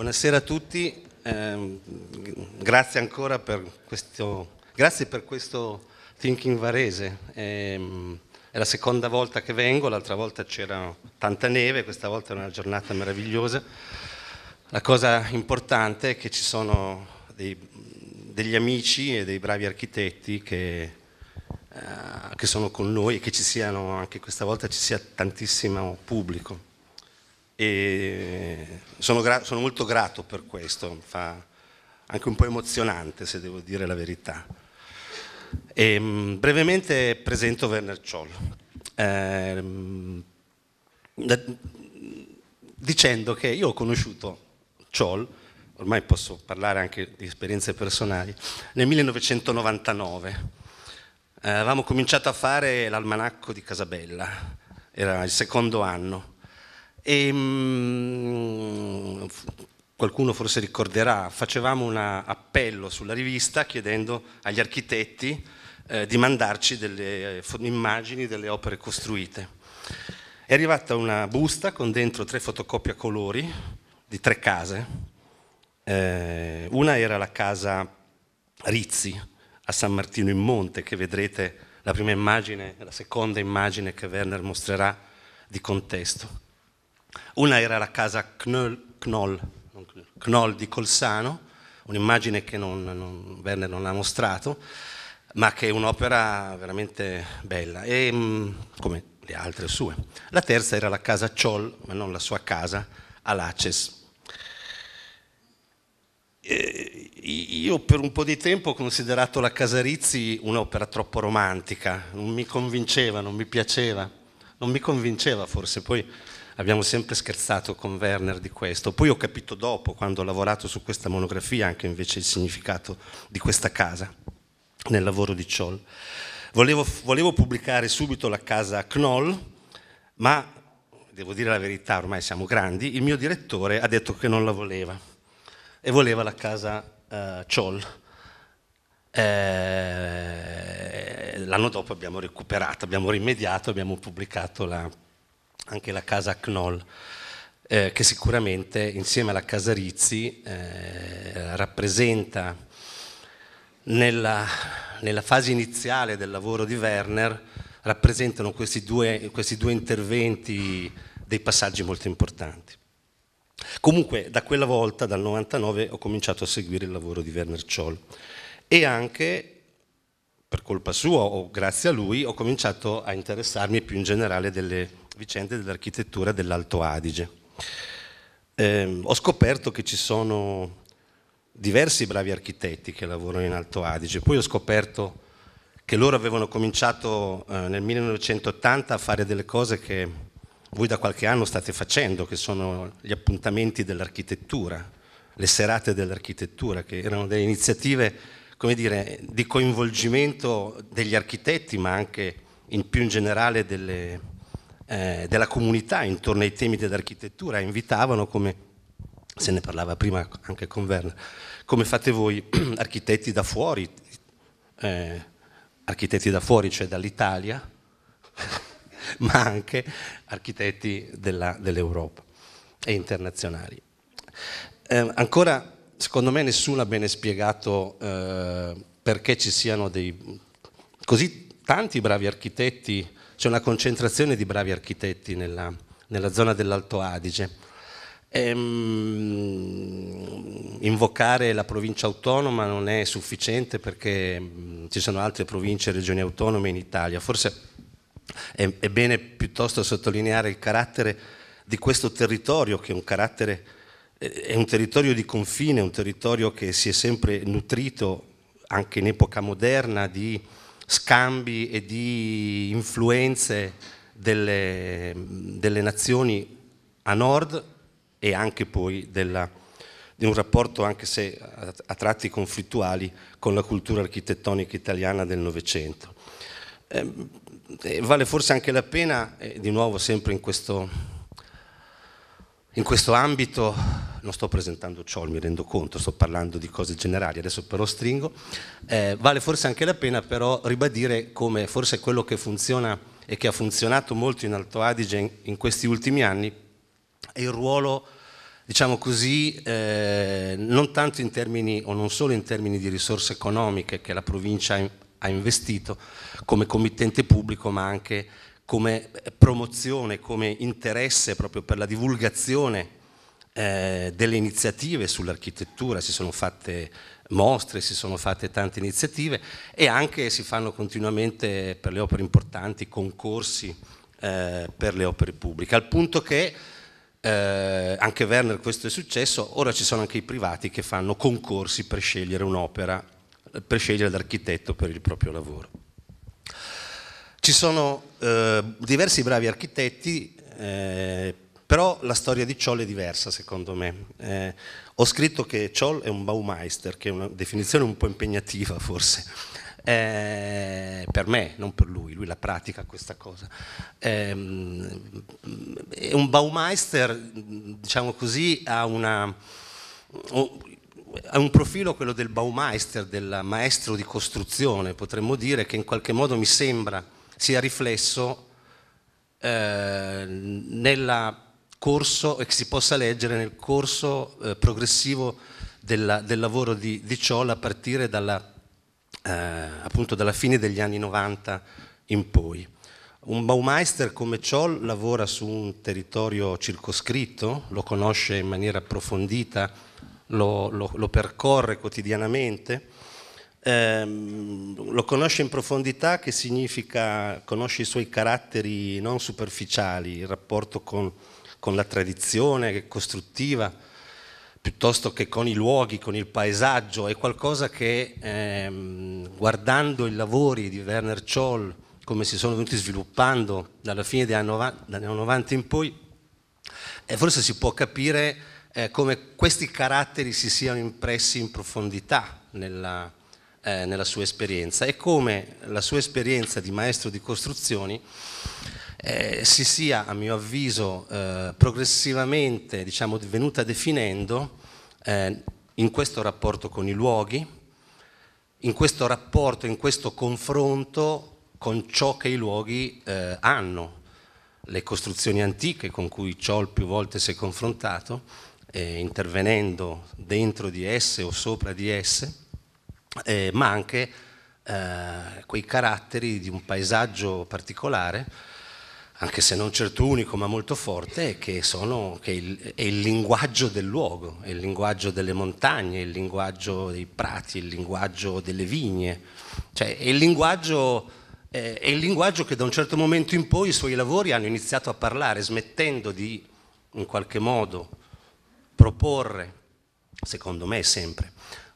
Buonasera a tutti, eh, grazie ancora per questo, grazie per questo Thinking Varese. Eh, è la seconda volta che vengo, l'altra volta c'era tanta neve, questa volta è una giornata meravigliosa. La cosa importante è che ci sono dei, degli amici e dei bravi architetti che eh, che sono con noi e che ci siano anche questa volta ci sia tantissimo pubblico e sono, gra sono molto grato per questo, fa anche un po' emozionante se devo dire la verità. E, ehm, mh, brevemente presento Werner Scholl. Eh, dicendo che io ho conosciuto Scholl, ormai posso parlare anche di esperienze personali, nel 1999. Eh, avevamo cominciato a fare l'almanacco di Casabella, era il secondo anno, e, ehm, mh, qualcuno forse ricorderà, facevamo un appello sulla rivista chiedendo agli architetti eh, di mandarci delle immagini delle opere costruite. È arrivata una busta con dentro tre fotocopie a colori di tre case. Eh, una era la casa Rizzi a San Martino in Monte, che vedrete la prima immagine, la seconda immagine che Werner mostrerà di contesto. Una era la casa Knoll, Knoll, Knoll di Colsano, un'immagine che non, non, Werner non ha mostrato, ma che è un'opera veramente bella, e, mm, come le altre sue. La terza era la casa Ciol, ma non la sua casa, a Laces. io per un po' di tempo ho considerato la Casarizzi un'opera troppo romantica, non mi convinceva, non mi piaceva, non mi convinceva forse, poi abbiamo sempre scherzato con Werner di questo. Poi ho capito dopo, quando ho lavorato su questa monografia, anche invece il significato di questa casa nel lavoro di Ciol. Volevo, volevo pubblicare subito la casa Knoll, ma devo dire la verità, ormai siamo grandi, il mio direttore ha detto che non la voleva e voleva la casa eh, Ciol. Eh, l'anno dopo abbiamo recuperato, abbiamo rimediato, abbiamo pubblicato la, anche la casa Knoll, eh, che sicuramente insieme alla casa Rizzi eh, rappresenta nella, nella, fase iniziale del lavoro di Werner, rappresentano questi due, questi due interventi dei passaggi molto importanti. Comunque da quella volta, dal 99, ho cominciato a seguire il lavoro di Werner Scholl e anche per colpa sua o grazie a lui, ho cominciato a interessarmi più in generale delle vicende dell'architettura dell'Alto Adige. Eh, ho scoperto che ci sono diversi bravi architetti che lavorano in Alto Adige, poi ho scoperto che loro avevano cominciato eh, nel 1980 a fare delle cose che voi da qualche anno state facendo, che sono gli appuntamenti dell'architettura, le serate dell'architettura, che erano delle iniziative come dire, di coinvolgimento degli architetti, ma anche in più in generale delle, eh, della comunità intorno ai temi dell'architettura, invitavano come se ne parlava prima anche con Werner, come fate voi architetti da fuori, eh, architetti da fuori, cioè dall'Italia, ma anche architetti dell'Europa e internazionali. Eh, ancora secondo me nessuno ha bene spiegato eh, perché ci siano dei così tanti bravi architetti, c'è una concentrazione di bravi architetti nella, nella zona dell'Alto Adige. Ehm, invocare la provincia autonoma non è sufficiente perché mm, ci sono altre province e regioni autonome in Italia. Forse è, è bene piuttosto sottolineare il carattere di questo territorio che è un carattere è un territorio di confine, un territorio che si è sempre nutrito anche in epoca moderna di scambi e di influenze delle, delle nazioni a nord e anche poi della, di un rapporto, anche se a tratti conflittuali, con la cultura architettonica italiana del Novecento. Eh, vale forse anche la pena, eh, di nuovo sempre in questo in questo ambito non sto presentando ciò, mi rendo conto, sto parlando di cose generali, adesso però stringo, eh, vale forse anche la pena però ribadire come forse quello che funziona e che ha funzionato molto in Alto Adige in, in questi ultimi anni è il ruolo, diciamo così, eh, non tanto in termini o non solo in termini di risorse economiche che la provincia ha investito come committente pubblico, ma anche come eh, promozione, come interesse proprio per la divulgazione eh, delle iniziative sull'architettura, si sono fatte mostre, si sono fatte tante iniziative e anche si fanno continuamente per le opere importanti concorsi eh, per le opere pubbliche, al punto che eh, anche Werner questo è successo, ora ci sono anche i privati che fanno concorsi per scegliere un'opera, per scegliere l'architetto per il proprio lavoro. Ci sono eh, diversi bravi architetti, eh, però la storia di Cioll è diversa secondo me. Eh, ho scritto che Cioll è un Baumeister, che è una definizione un po' impegnativa forse. Eh, per me, non per lui, lui la pratica questa cosa. Eh, è un Baumeister, diciamo così, ha, una, ha un profilo quello del Baumeister, del maestro di costruzione, potremmo dire, che in qualche modo mi sembra sia riflesso eh, nel corso e che si possa leggere nel corso eh, progressivo della, del lavoro di, di Ciola a partire dalla, eh, appunto dalla fine degli anni 90 in poi. Un Baumeister come Ciol lavora su un territorio circoscritto, lo conosce in maniera approfondita, lo, lo, lo percorre quotidianamente Ehm, lo conosce in profondità che significa conosce i suoi caratteri non superficiali, il rapporto con, con la tradizione costruttiva, piuttosto che con i luoghi, con il paesaggio, è qualcosa che ehm, guardando i lavori di Werner Scholl, come si sono venuti sviluppando dalla fine degli anni 90 in poi, eh, forse si può capire eh, come questi caratteri si siano impressi in profondità nella, eh, nella sua esperienza e come la sua esperienza di maestro di costruzioni eh, si sia, a mio avviso, eh, progressivamente diciamo, venuta definendo eh, in questo rapporto con i luoghi, in questo rapporto, in questo confronto con ciò che i luoghi eh, hanno, le costruzioni antiche con cui Ciol più volte si è confrontato, eh, intervenendo dentro di esse o sopra di esse, eh, ma anche eh, quei caratteri di un paesaggio particolare, anche se non certo unico ma molto forte, che, sono, che è, il, è, il, linguaggio del luogo, è il linguaggio delle montagne, il linguaggio dei prati, il linguaggio delle vigne, cioè è il linguaggio, è il linguaggio che da un certo momento in poi i suoi lavori hanno iniziato a parlare, smettendo di in qualche modo proporre, secondo me sempre,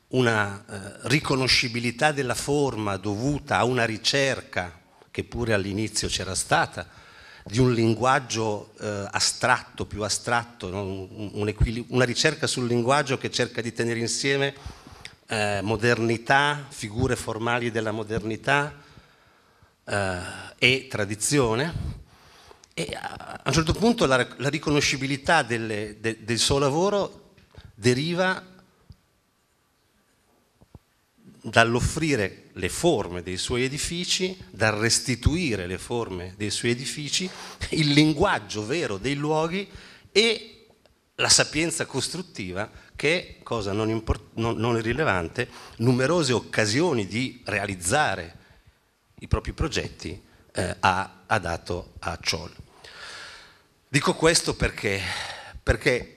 una eh, riconoscibilità della forma dovuta a una ricerca che pure all'inizio c'era stata, di un linguaggio eh, astratto, più astratto, no? un, un una ricerca sul linguaggio che cerca di tenere insieme eh, modernità, figure formali della modernità eh, e tradizione. E a, a un certo punto la, la riconoscibilità delle, de, del suo lavoro deriva dall'offrire le forme dei suoi edifici, dal restituire le forme dei suoi edifici, il linguaggio vero dei luoghi e la sapienza costruttiva che, cosa non, import- non, non rilevante, numerose occasioni di realizzare i propri progetti eh, ha, ha dato a Chol. Dico questo perché, perché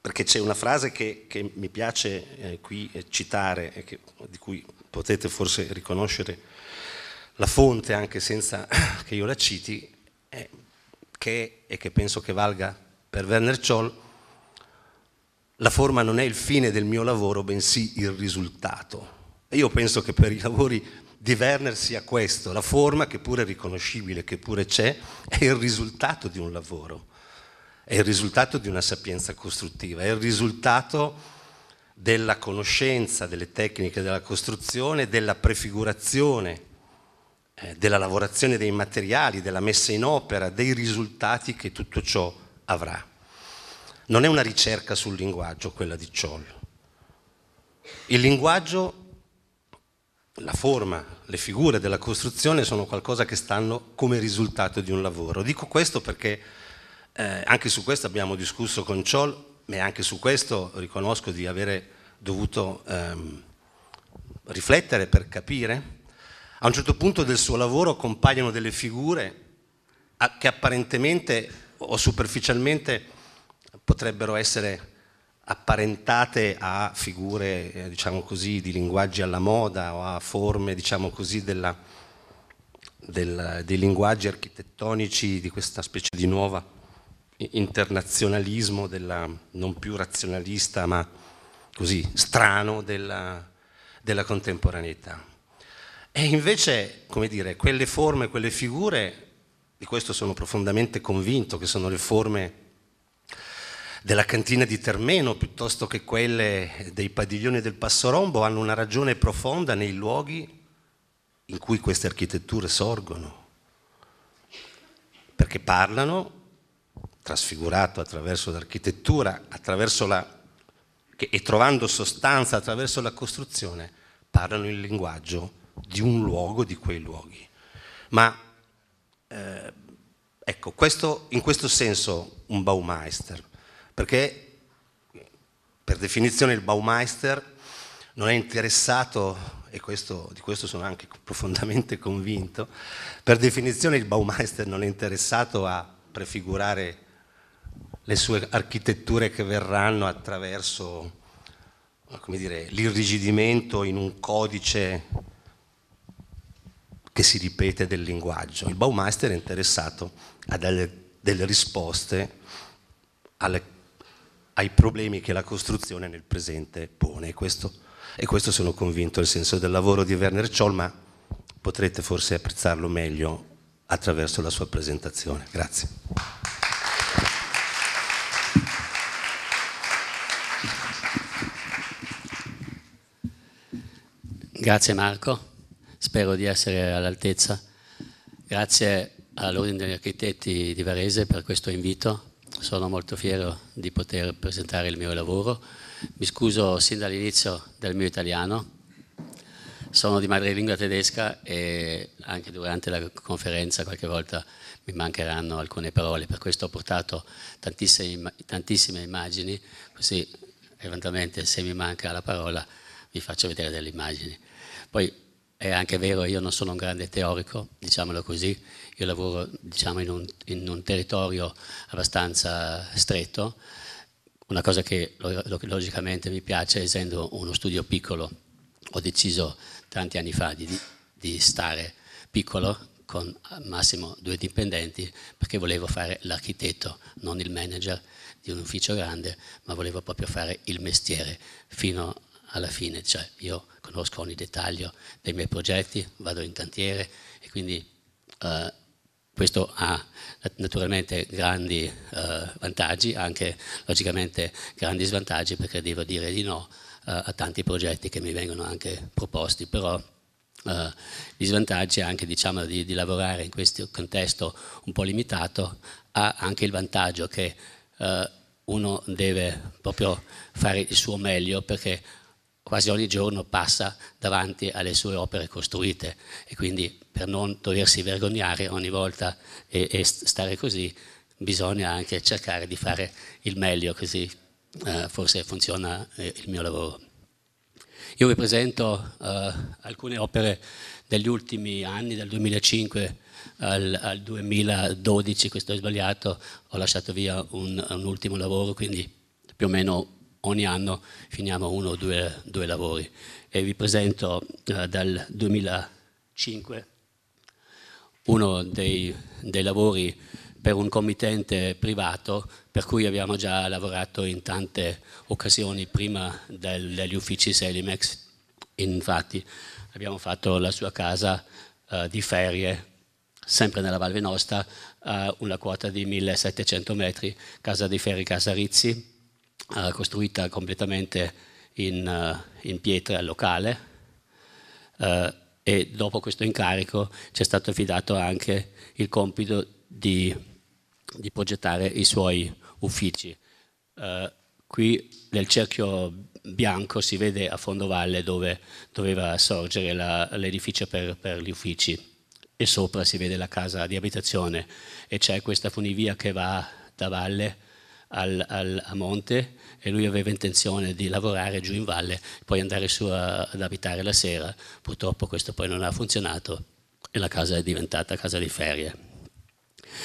perché c'è una frase che, che mi piace eh, qui eh, citare e eh, che, di cui potete forse riconoscere la fonte anche senza che io la citi, eh, che, e che penso che valga per Werner Scholl, la forma non è il fine del mio lavoro, bensì il risultato. E io penso che per i lavori di Werner sia questo, la forma che pure è riconoscibile, che pure c'è, è il risultato di un lavoro è il risultato di una sapienza costruttiva, è il risultato della conoscenza delle tecniche della costruzione, della prefigurazione, eh, della lavorazione dei materiali, della messa in opera, dei risultati che tutto ciò avrà. Non è una ricerca sul linguaggio quella di Ciollo. Il linguaggio, la forma, le figure della costruzione sono qualcosa che stanno come risultato di un lavoro. Dico questo perché eh, anche su questo abbiamo discusso con Ciol, ma anche su questo riconosco di avere dovuto ehm, riflettere per capire. A un certo punto del suo lavoro compaiono delle figure che apparentemente o superficialmente potrebbero essere apparentate a figure, eh, diciamo così, di linguaggi alla moda o a forme, diciamo così, della, del, dei linguaggi architettonici di questa specie di nuova internazionalismo della, non più razionalista ma così strano della, della contemporaneità. E invece, come dire, quelle forme, quelle figure, di questo sono profondamente convinto, che sono le forme della cantina di Termeno piuttosto che quelle dei padiglioni del Passorombo, hanno una ragione profonda nei luoghi in cui queste architetture sorgono, perché parlano trasfigurato attraverso l'architettura attraverso la, e trovando sostanza attraverso la costruzione, parlano il linguaggio di un luogo, di quei luoghi. Ma eh, ecco, questo, in questo senso un Baumeister, perché per definizione il Baumeister non è interessato, e questo, di questo sono anche profondamente convinto, per definizione il Baumeister non è interessato a prefigurare le sue architetture che verranno attraverso dire, l'irrigidimento in un codice che si ripete del linguaggio. Il Baumeister è interessato a delle, delle risposte alle, ai problemi che la costruzione nel presente pone e questo, e questo sono convinto è il senso del lavoro di Werner Scholl, ma potrete forse apprezzarlo meglio attraverso la sua presentazione. Grazie. Grazie Marco, spero di essere all'altezza. Grazie all'Ordine degli Architetti di Varese per questo invito. Sono molto fiero di poter presentare il mio lavoro. Mi scuso sin dall'inizio del mio italiano. Sono di madrelingua tedesca e anche durante la conferenza qualche volta mi mancheranno alcune parole, per questo ho portato tantissime, tantissime immagini, così eventualmente se mi manca la parola vi faccio vedere delle immagini. Poi è anche vero, io non sono un grande teorico, diciamolo così, io lavoro diciamo, in, un, in un territorio abbastanza stretto, una cosa che logicamente mi piace, essendo uno studio piccolo, ho deciso tanti anni fa di, di stare piccolo con al massimo due dipendenti perché volevo fare l'architetto, non il manager di un ufficio grande, ma volevo proprio fare il mestiere fino alla fine, cioè io conosco ogni dettaglio dei miei progetti, vado in cantiere e quindi eh, questo ha naturalmente grandi eh, vantaggi, anche logicamente grandi svantaggi perché devo dire di no eh, a tanti progetti che mi vengono anche proposti, però Uh, gli svantaggi anche diciamo, di, di, lavorare in questo contesto un po' limitato ha anche il vantaggio che uh, uno deve proprio fare il suo meglio perché quasi ogni giorno passa davanti alle sue opere costruite e quindi per non doversi vergognare ogni volta e, e stare così bisogna anche cercare di fare il meglio così eh, forse funziona eh, il mio lavoro. Io vi presento eh, alcune opere degli ultimi anni, dal 2005 al, al 2012, questo è sbagliato, ho lasciato via un, un ultimo lavoro, quindi più o meno ogni anno finiamo uno o due, due lavori. E vi presento eh, dal 2005 uno dei, dei lavori per un committente privato per cui abbiamo già lavorato in tante occasioni prima del, degli uffici Selimex. Infatti abbiamo fatto la sua casa eh, di ferie, sempre nella Val Venosta, una quota di 1700 metri, casa di ferie Casarizzi, eh, costruita completamente in, eh, in pietra locale eh, e dopo questo incarico ci è stato affidato anche il compito di, di progettare i suoi uffici. Eh, qui nel cerchio bianco si vede a fondo valle dove doveva sorgere l'edificio per, per, gli uffici e sopra si vede la casa di abitazione e c'è questa funivia che va da valle al, al, a monte e lui aveva intenzione di lavorare giù in valle, poi andare su a, ad abitare la sera. Purtroppo questo poi non ha funzionato e la casa è diventata casa di ferie.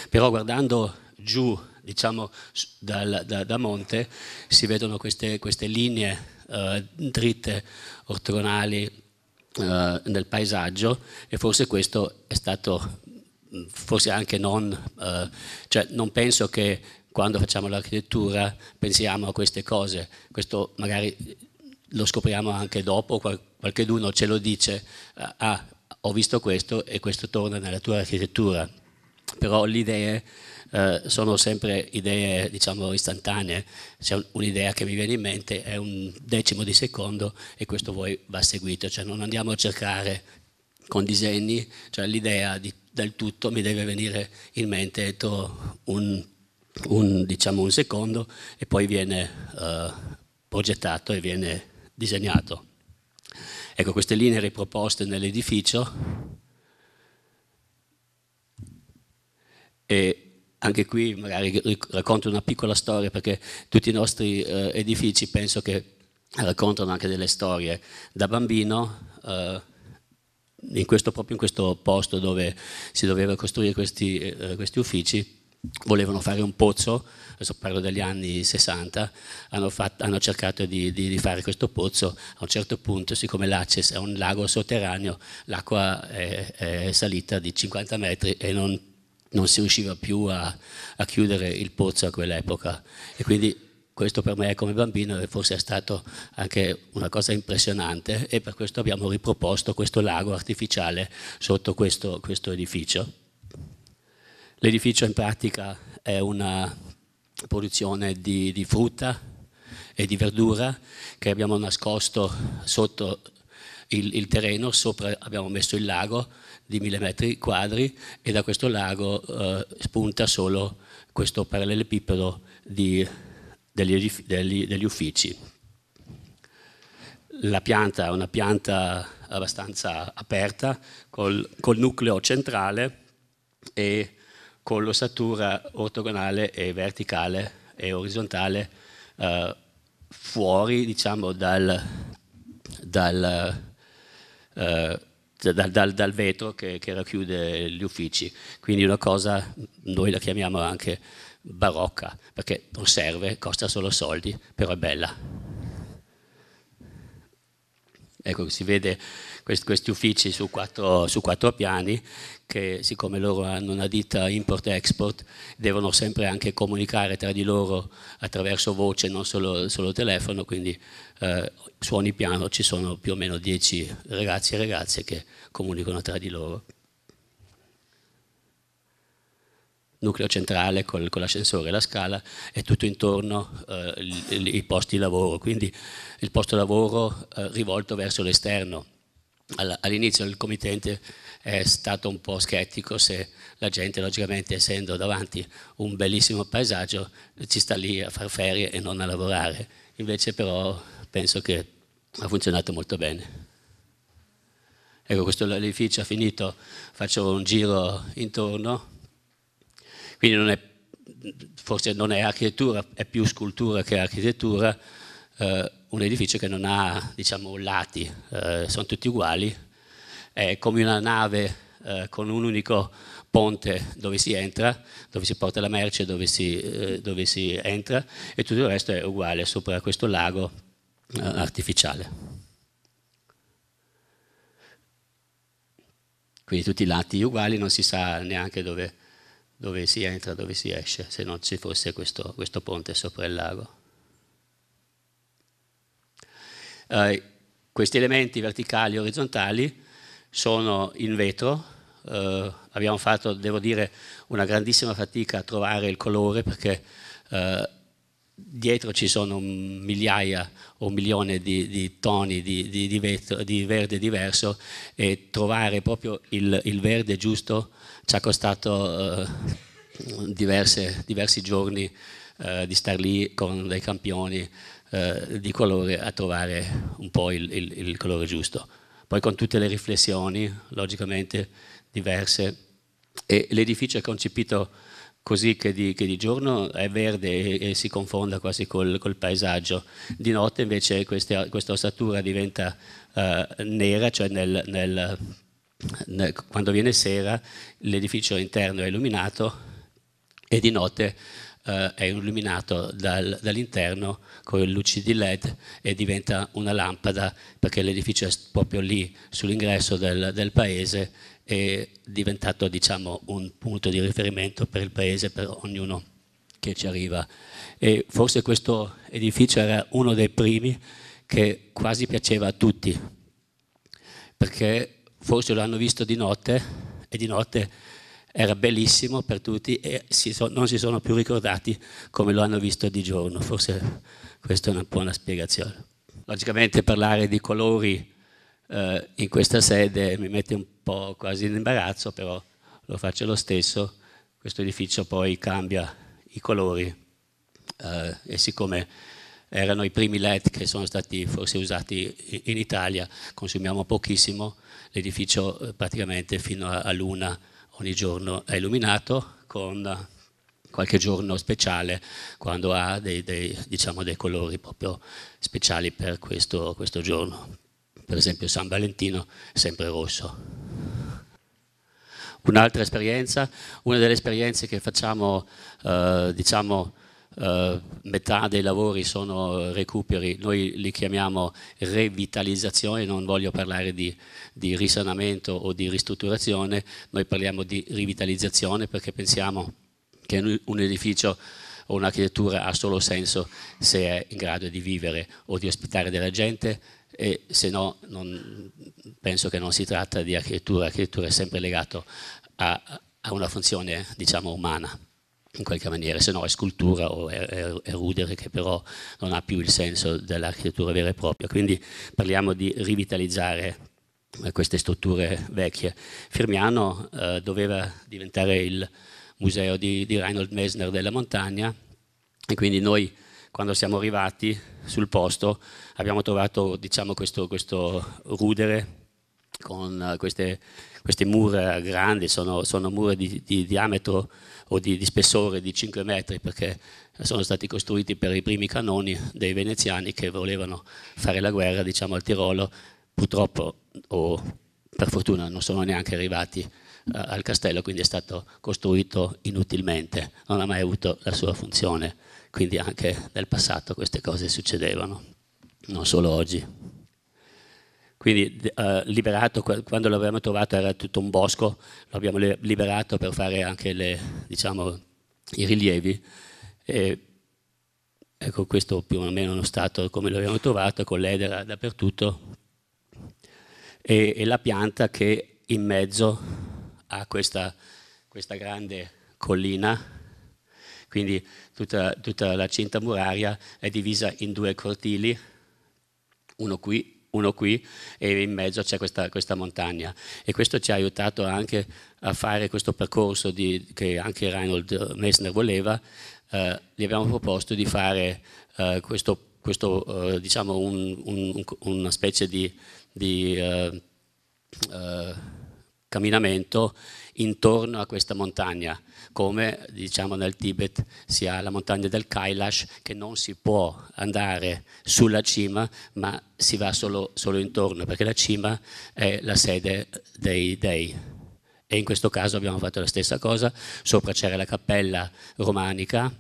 Però guardando giù, diciamo dal, da, da, monte, si vedono queste, queste linee eh, dritte, ortogonali eh, nel paesaggio e forse questo è stato forse anche non, eh, cioè non penso che quando facciamo l'architettura pensiamo a queste cose, questo magari lo scopriamo anche dopo, qualcheduno ce lo dice, ah, ho visto questo e questo torna nella tua architettura. Però le idee eh, sono sempre idee, diciamo, istantanee. C'è un'idea che mi viene in mente, è un decimo di secondo e questo poi va seguito. Cioè non andiamo a cercare con disegni, cioè l'idea del tutto mi deve venire in mente detto un un, diciamo, un secondo e poi viene eh, progettato e viene disegnato. Ecco, queste linee riproposte nell'edificio e anche qui magari racconto una piccola storia perché tutti i nostri eh, edifici penso che raccontano anche delle storie. Da bambino, eh, in questo, proprio in questo posto dove si doveva costruire questi, eh, questi uffici, volevano fare un pozzo, adesso parlo degli anni 60, hanno, fatto, hanno cercato di, di, di, fare questo pozzo, a un certo punto siccome l'Aces è un lago sotterraneo, l'acqua è, è, salita di 50 metri e non, non si riusciva più a, a chiudere il pozzo a quell'epoca e quindi questo per me come bambino forse è stato anche una cosa impressionante e per questo abbiamo riproposto questo lago artificiale sotto questo, questo edificio. L'edificio in pratica è una produzione di, di frutta e di verdura che abbiamo nascosto sotto il, il, terreno, sopra abbiamo messo il lago di mille metri quadri e da questo lago eh, spunta solo questo parallelepipedo di, degli, degli, degli, uffici. La pianta è una pianta abbastanza aperta col, col nucleo centrale e con l'ossatura ortogonale e verticale e orizzontale eh, fuori diciamo, dal, dal, eh, dal, dal vetro che, che, racchiude gli uffici. Quindi una cosa, noi la chiamiamo anche barocca, perché non serve, costa solo soldi, però è bella. Ecco, si vede questi, questi uffici su quattro, su quattro piani che siccome loro hanno una ditta import-export devono sempre anche comunicare tra di loro attraverso voce, non solo, solo telefono, quindi eh, suoni piano ci sono più o meno 10 ragazzi e ragazze che comunicano tra di loro. nucleo centrale col, con l'ascensore e la scala e tutto intorno eh, i, posti di lavoro, quindi il posto di lavoro eh, rivolto verso l'esterno, all'inizio il committente è stato un po' scettico se la gente logicamente essendo davanti un bellissimo paesaggio ci sta lì a far ferie e non a lavorare invece però penso che ha funzionato molto bene ecco questo edificio ha finito faccio un giro intorno quindi non è, forse non è architettura è più scultura che architettura eh, un edificio che non ha diciamo, lati, eh, sono tutti uguali, è come una nave eh, con un unico ponte dove si entra, dove si porta la merce, dove si, eh, dove si entra e tutto il resto è uguale sopra questo lago eh, artificiale. Quindi tutti i lati uguali, non si sa neanche dove, dove si entra, dove si esce, se non ci fosse questo, questo ponte sopra il lago. Eh, questi elementi verticali e orizzontali sono in vetro, eh, abbiamo fatto, devo dire, una grandissima fatica a trovare il colore perché eh, dietro ci sono migliaia o milioni di, di toni di, di, vetro, di, verde diverso e trovare proprio il, il verde giusto ci ha costato eh, diverse, diversi giorni eh, di star lì con dei campioni eh, di colore a trovare un po' il, il, il, colore giusto. Poi con tutte le riflessioni, logicamente diverse, e l'edificio è concepito così che di, che di giorno è verde e, e si confonda quasi col, col, paesaggio, di notte invece questa, questa ossatura diventa eh, nera, cioè nel, nel, nel, quando viene sera l'edificio interno è illuminato e di notte eh, è illuminato dal, dall'interno con le luci di LED e diventa una lampada perché l'edificio è proprio lì sull'ingresso del, del paese è diventato diciamo, un punto di riferimento per il paese, per ognuno che ci arriva. E forse questo edificio era uno dei primi che quasi piaceva a tutti, perché forse lo hanno visto di notte e di notte era bellissimo per tutti e si so, non si sono più ricordati come lo hanno visto di giorno. Forse questa è una buona spiegazione. Logicamente parlare di colori eh, in questa sede mi mette un po' quasi in imbarazzo, però lo faccio lo stesso. Questo edificio poi cambia i colori eh, e siccome erano i primi LED che sono stati forse usati in Italia, consumiamo pochissimo, l'edificio eh, praticamente fino a luna ogni giorno è illuminato con qualche giorno speciale quando ha dei, dei, diciamo dei colori proprio speciali per questo, questo giorno. Per esempio San Valentino è sempre rosso. Un'altra esperienza, una delle esperienze che facciamo eh, diciamo, eh, metà dei lavori sono recuperi, noi li chiamiamo revitalizzazione, non voglio parlare di, di risanamento o di ristrutturazione, noi parliamo di rivitalizzazione perché pensiamo che un edificio o un'architettura ha solo senso se è in grado di vivere o di ospitare della gente e se no non, penso che non si tratta di architettura, l'architettura è sempre legata a, a una funzione diciamo umana in qualche maniera, se no è scultura o è, è, è rudere che però non ha più il senso dell'architettura vera e propria. Quindi parliamo di rivitalizzare eh, queste strutture vecchie. Firmiano eh, doveva diventare il museo di, di Reinhold Messner della montagna e quindi noi quando siamo arrivati sul posto abbiamo trovato diciamo, questo, questo rudere con eh, queste, queste mura grandi, sono, sono mura di, di diametro o di, di, spessore di 5 metri perché sono stati costruiti per i primi cannoni dei veneziani che volevano fare la guerra diciamo, al Tirolo, purtroppo o per fortuna non sono neanche arrivati eh, al castello, quindi è stato costruito inutilmente, non ha mai avuto la sua funzione, quindi anche nel passato queste cose succedevano, non solo oggi. Quindi eh, liberato, quando l'abbiamo trovato era tutto un bosco, l'abbiamo liberato per fare anche le, diciamo, i rilievi. E, ecco questo più o meno è uno stato come l'abbiamo trovato, con l'edera dappertutto. E, e, la pianta che in mezzo ha questa, questa grande collina quindi tutta, tutta, la cinta muraria è divisa in due cortili, uno qui uno qui e in mezzo c'è questa, questa, montagna. E questo ci ha aiutato anche a fare questo percorso di, che anche Reinhold Messner voleva. Eh, gli abbiamo proposto di fare eh, questo, questo eh, diciamo un, un, una specie di, di eh, eh, camminamento intorno a questa montagna come diciamo nel Tibet si ha la montagna del Kailash che non si può andare sulla cima ma si va solo, solo intorno perché la cima è la sede dei dei. E in questo caso abbiamo fatto la stessa cosa, sopra c'era la cappella romanica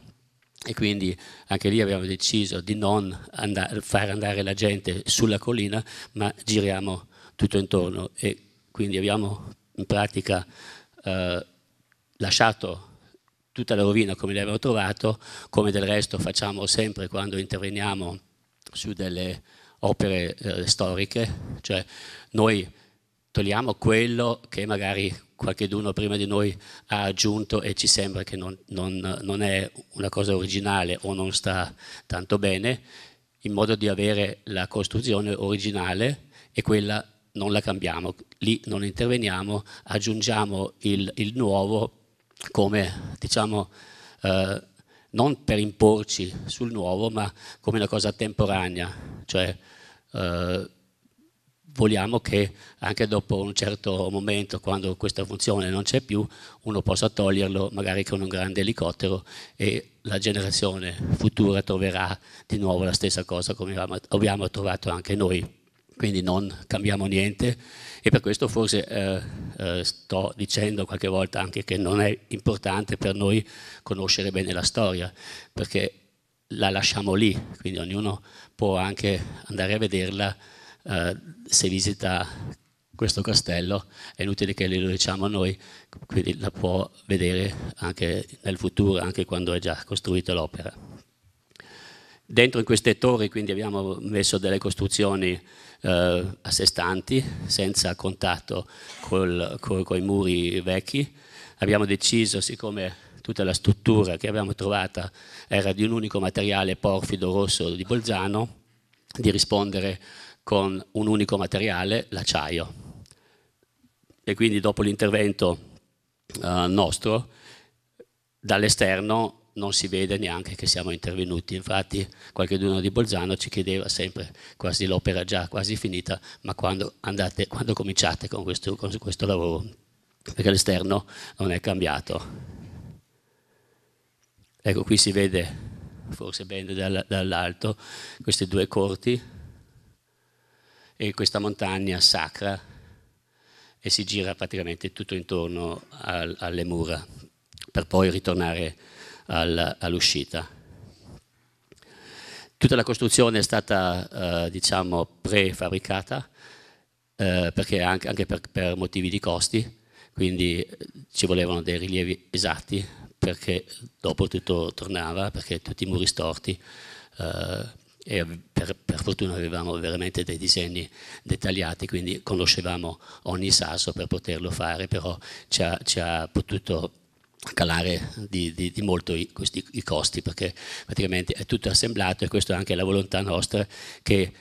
e quindi anche lì abbiamo deciso di non andare, far andare la gente sulla collina, ma giriamo tutto intorno e quindi abbiamo in pratica eh, lasciato tutta la rovina come l'avevano trovato, come del resto facciamo sempre quando interveniamo su delle opere eh, storiche, cioè noi togliamo quello che magari qualcheduno prima di noi ha aggiunto e ci sembra che non, non, non è una cosa originale o non sta tanto bene, in modo di avere la costruzione originale e quella non la cambiamo, lì non interveniamo, aggiungiamo il, il nuovo come, diciamo, eh, non per imporci sul nuovo, ma come una cosa temporanea, cioè eh, vogliamo che anche dopo un certo momento, quando questa funzione non c'è più, uno possa toglierlo magari con un grande elicottero e la generazione futura troverà di nuovo la stessa cosa come abbiamo trovato anche noi quindi non cambiamo niente e per questo forse eh, eh, sto dicendo qualche volta anche che non è importante per noi conoscere bene la storia, perché la lasciamo lì, quindi ognuno può anche andare a vederla eh, se visita questo castello, è inutile che lo diciamo a noi, quindi la può vedere anche nel futuro, anche quando è già costruita l'opera. Dentro in queste torri quindi abbiamo messo delle costruzioni eh, a sé stanti, senza contatto col, col, con i muri vecchi. Abbiamo deciso, siccome tutta la struttura che abbiamo trovata era di un unico materiale porfido rosso di Bolzano, di rispondere con un unico materiale, l'acciaio. E quindi dopo l'intervento eh, nostro, dall'esterno non si vede neanche che siamo intervenuti. Infatti qualcuno di Bolzano ci chiedeva sempre quasi l'opera già quasi finita, ma quando, andate, quando cominciate con questo, con questo lavoro? Perché l'esterno non è cambiato. Ecco, qui si vede forse bene dall'alto questi due corti e questa montagna sacra e si gira praticamente tutto intorno alle mura per poi ritornare all'uscita. Tutta la costruzione è stata eh, diciamo prefabbricata eh, perché anche, anche per, per, motivi di costi, quindi eh, ci volevano dei rilievi esatti perché dopo tutto tornava, perché tutti i muri storti eh, e per, per, fortuna avevamo veramente dei disegni dettagliati, quindi conoscevamo ogni sasso per poterlo fare, però ci ha, ci ha potuto calare di, di, di molto i, questi, i, costi perché praticamente è tutto assemblato e questa è anche la volontà nostra che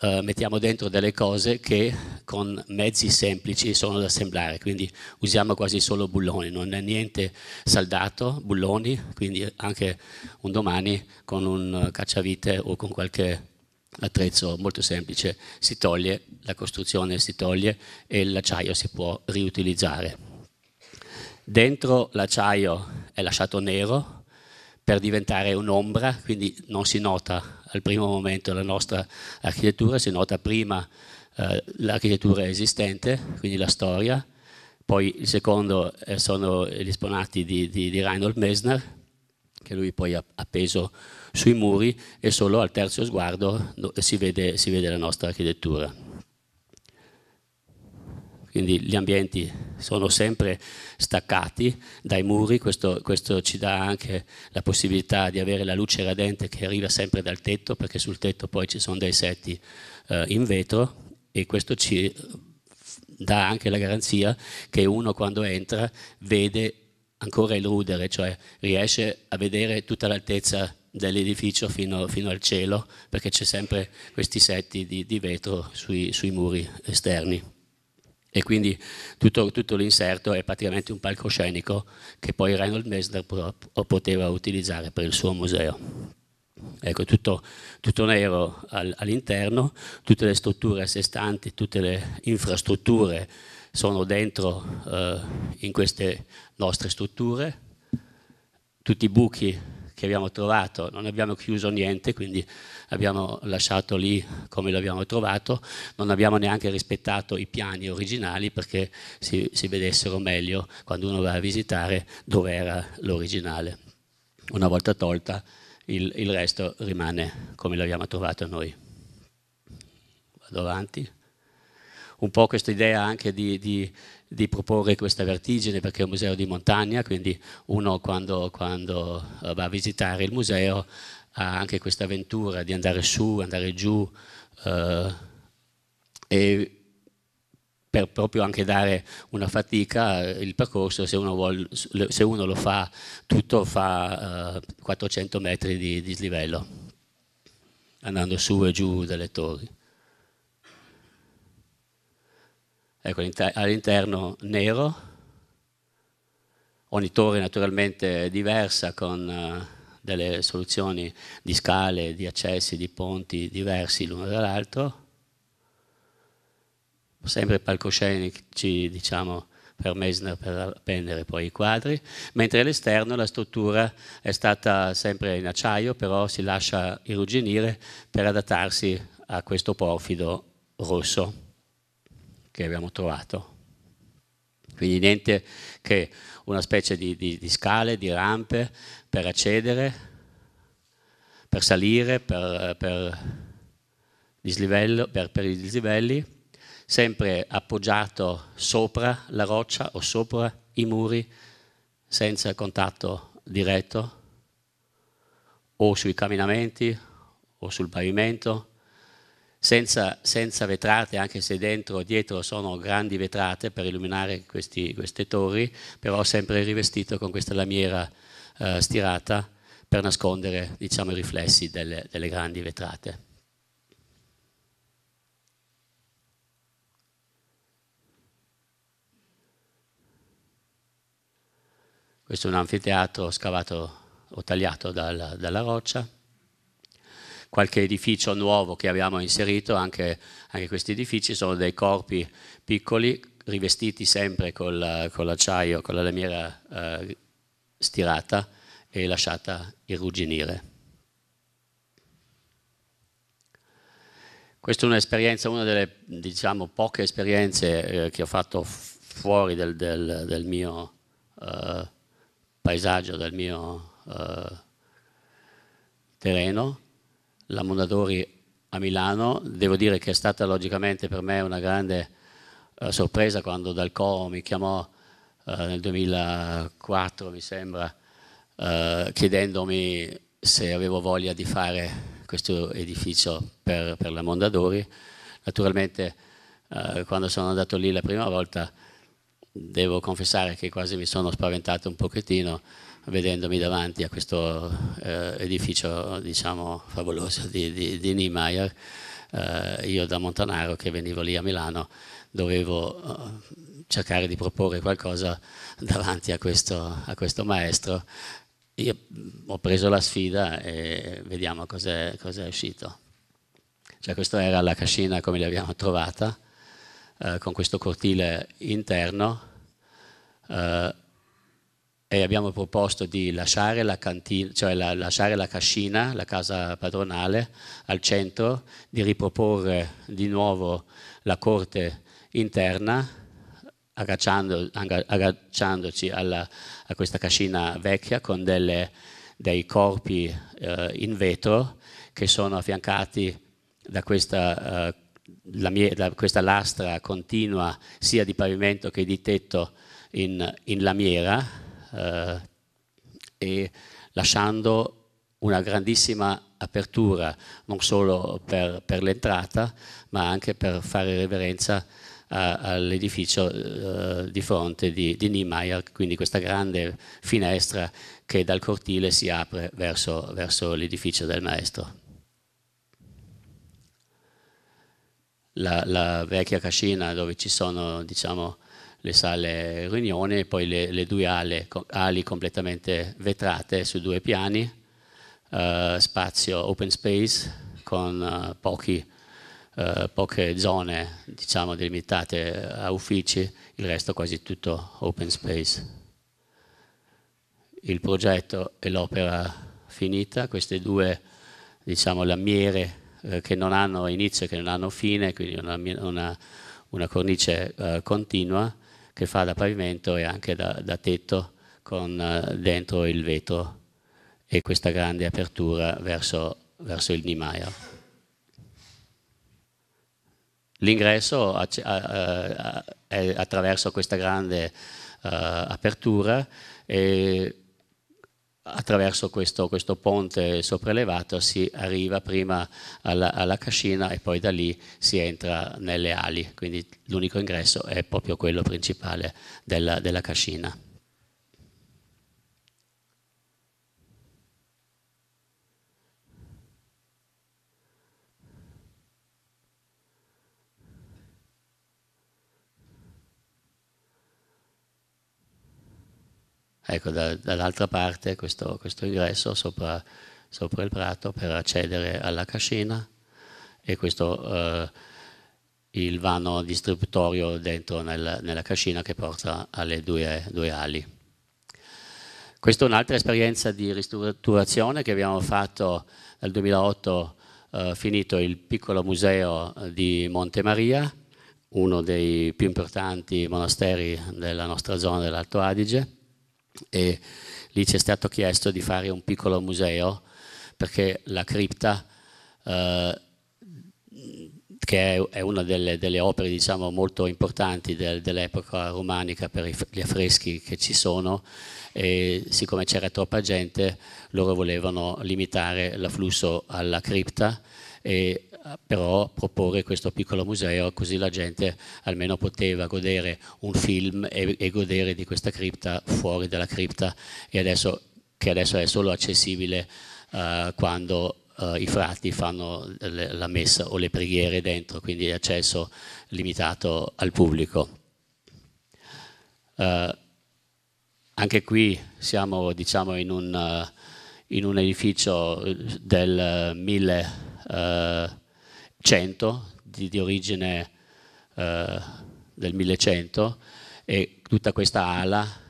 eh, mettiamo dentro delle cose che con mezzi semplici sono da assemblare, quindi usiamo quasi solo bulloni, non è niente saldato, bulloni, quindi anche un domani con un cacciavite o con qualche attrezzo molto semplice si toglie, la costruzione si toglie e l'acciaio si può riutilizzare dentro l'acciaio è lasciato nero per diventare un'ombra, quindi non si nota al primo momento la nostra architettura, si nota prima eh, l'architettura esistente, quindi la storia, poi il secondo eh, sono gli esponati di, di, di Reinhold Messner, che lui poi ha appeso sui muri e solo al terzo sguardo si vede, si vede la nostra architettura quindi gli ambienti sono sempre staccati dai muri, questo, questo, ci dà anche la possibilità di avere la luce radente che arriva sempre dal tetto, perché sul tetto poi ci sono dei setti eh, in vetro e questo ci dà anche la garanzia che uno quando entra vede ancora il rudere, cioè riesce a vedere tutta l'altezza dell'edificio fino, fino, al cielo, perché c'è sempre questi setti di, di vetro sui, sui muri esterni. E quindi tutto, tutto l'inserto è praticamente un palcoscenico che poi Reinhold Messner poteva utilizzare per il suo museo. Ecco, tutto, tutto nero all'interno, tutte le strutture a sé stanti, tutte le infrastrutture sono dentro eh, in queste nostre strutture, tutti i buchi che abbiamo trovato, non abbiamo chiuso niente, quindi abbiamo lasciato lì come l'abbiamo trovato, non abbiamo neanche rispettato i piani originali perché si, si vedessero meglio quando uno va a visitare dove era l'originale. Una volta tolta il, il resto rimane come l'abbiamo trovato noi. Vado avanti un po' questa idea anche di, di, di proporre questa vertigine perché è un museo di montagna, quindi uno quando, quando eh, va a visitare il museo ha anche questa avventura di andare su, andare giù eh, e per proprio anche dare una fatica eh, il percorso se uno, vuol, se uno lo fa tutto fa eh, 400 metri di dislivello andando su e giù dalle torri. ecco, all'interno nero, ogni torre naturalmente diversa con eh, delle soluzioni di scale, di accessi, di ponti diversi l'uno dall'altro, sempre palcoscenici diciamo, per Meissner per appendere poi i quadri, mentre all'esterno la struttura è stata sempre in acciaio, però si lascia irrugginire per adattarsi a questo porfido rosso che abbiamo trovato. Quindi niente che una specie di, di, di scale, di rampe per accedere, per salire, per, per dislivello, per, per i dislivelli, sempre appoggiato sopra la roccia o sopra i muri, senza contatto diretto, o sui camminamenti o sul pavimento, senza, senza, vetrate, anche se dentro o dietro sono grandi vetrate per illuminare questi, queste torri, però sempre rivestito con questa lamiera eh, stirata per nascondere diciamo, i riflessi delle, delle grandi vetrate. Questo è un anfiteatro scavato o tagliato dalla, dalla roccia qualche edificio nuovo che abbiamo inserito, anche, anche questi edifici sono dei corpi piccoli rivestiti sempre col, con l'acciaio, con la lamiera eh, stirata e lasciata irrugginire. Questa è un'esperienza, una delle diciamo, poche esperienze eh, che ho fatto fuori del, del, del mio eh, paesaggio, del mio eh, terreno, la Mondadori a Milano. Devo dire che è stata logicamente per me una grande eh, sorpresa quando dal coro mi chiamò eh, nel 2004, mi sembra, eh, chiedendomi se avevo voglia di fare questo edificio per, per la Mondadori. Naturalmente eh, quando sono andato lì la prima volta devo confessare che quasi mi sono spaventato un pochettino vedendomi davanti a questo eh, edificio diciamo, favoloso di, di, di Niemeyer, eh, io da Montanaro che venivo lì a Milano dovevo eh, cercare di proporre qualcosa davanti a questo, a questo, maestro. Io mm, ho preso la sfida e vediamo cos'è, cos'è uscito. Cioè, questa era la cascina come l'abbiamo trovata, eh, con questo cortile interno. Uh, e abbiamo proposto di lasciare la, cantina, cioè la, lasciare la cascina, la casa padronale, al centro, di riproporre di nuovo la corte interna Agacciando, agacciandoci alla, a questa cascina vecchia con delle, dei corpi eh, in vetro che sono affiancati da questa, eh, la mie, da questa, lastra continua sia di pavimento che di tetto in, in lamiera eh, e lasciando una grandissima apertura non solo per, per l'entrata ma anche per fare reverenza all'edificio eh, di fronte di, di Niemeyer, quindi questa grande finestra che dal cortile si apre verso, verso l'edificio del maestro. La, la, vecchia cascina dove ci sono diciamo, le sale riunione e poi le, le due ali, ali, completamente vetrate su due piani, eh, spazio open space con eh, pochi, eh, poche zone diciamo, delimitate a uffici, il resto quasi tutto open space. Il progetto e l'opera finita, queste due diciamo, lamiere eh, che non hanno inizio e che non hanno fine, quindi una, una, una cornice eh, continua, che fa da pavimento e anche da, da tetto con eh, dentro il vetro e questa grande apertura verso, verso il Nimaio. L'ingresso è attraverso questa grande eh, apertura e attraverso questo, questo, ponte sopraelevato si arriva prima alla, alla, cascina e poi da lì si entra nelle ali, quindi l'unico ingresso è proprio quello principale della, della cascina. ecco, da, dall'altra parte questo, questo ingresso sopra, sopra, il prato per accedere alla cascina e questo eh, il vano distributorio dentro nel, nella cascina che porta alle due, due ali. Questa è un'altra esperienza di ristrutturazione che abbiamo fatto nel 2008, eh, finito il piccolo museo di Monte Maria, uno dei più importanti monasteri della nostra zona dell'Alto Adige e lì ci è stato chiesto di fare un piccolo museo perché la cripta, eh, che è una delle, delle opere diciamo, molto importanti del, dell'epoca romanica per gli affreschi che ci sono, e siccome c'era troppa gente loro volevano limitare l'afflusso alla cripta e però proporre questo piccolo museo così la gente almeno poteva godere un film e, e godere di questa cripta fuori dalla cripta adesso, che adesso è solo accessibile uh, quando uh, i frati fanno le, la messa o le preghiere dentro, quindi accesso limitato al pubblico. Uh, anche qui siamo diciamo, in, un, in un edificio del 1000 100 di, di origine eh, del 1100 e tutta questa ala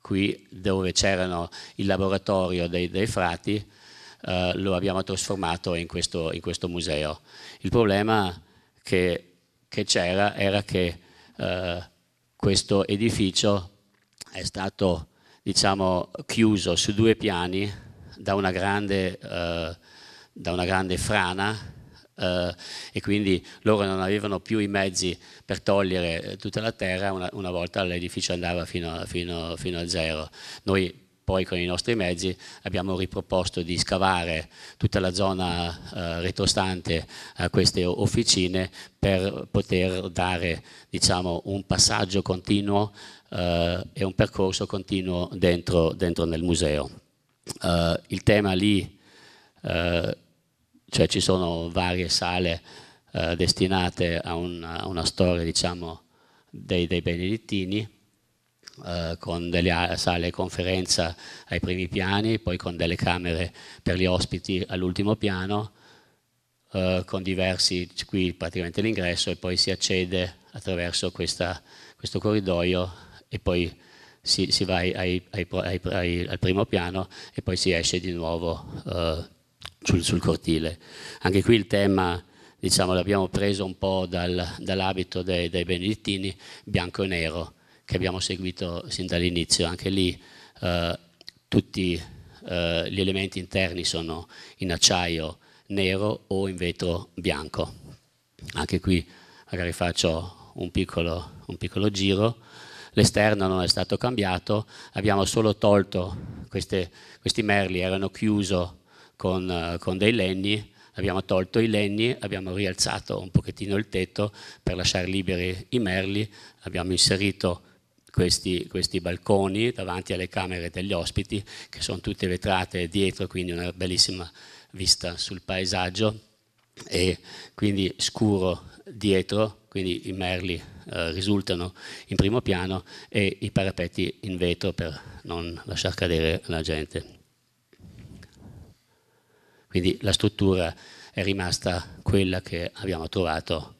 qui dove c'erano il laboratorio dei, dei frati eh, lo abbiamo trasformato in questo, in questo, museo. Il problema che, c'era era che eh, questo edificio è stato diciamo, chiuso su due piani da una grande, eh, da una grande frana eh, e quindi loro non avevano più i mezzi per togliere eh, tutta la terra, una, una volta l'edificio andava fino a, fino, fino a zero. Noi poi con i nostri mezzi abbiamo riproposto di scavare tutta la zona eh, retrostante a queste officine per poter dare diciamo, un passaggio continuo eh, e un percorso continuo dentro, dentro nel museo. Eh, il tema lì eh, cioè ci sono varie sale eh, destinate a una, una storia diciamo, dei, dei, benedettini, eh, con delle sale conferenza ai primi piani, poi con delle camere per gli ospiti all'ultimo piano, eh, con diversi, qui praticamente l'ingresso e poi si accede attraverso questa, questo corridoio e poi si, si va ai, ai, ai, al primo piano e poi si esce di nuovo eh, sul, sul cortile. Anche qui il tema diciamo, l'abbiamo preso un po' dal, dall'abito dei, dei, benedettini, bianco e nero, che abbiamo seguito sin dall'inizio. Anche lì eh, tutti eh, gli elementi interni sono in acciaio nero o in vetro bianco. Anche qui magari faccio un piccolo, un piccolo giro. L'esterno non è stato cambiato, abbiamo solo tolto queste, questi merli, erano chiuso con, eh, con dei legni, abbiamo tolto i legni, abbiamo rialzato un pochettino il tetto per lasciare liberi i merli, abbiamo inserito questi, questi, balconi davanti alle camere degli ospiti che sono tutte vetrate dietro, quindi una bellissima vista sul paesaggio e quindi scuro dietro, quindi i merli eh, risultano in primo piano e i parapetti in vetro per non lasciar cadere la gente. Quindi la struttura è rimasta quella che abbiamo trovato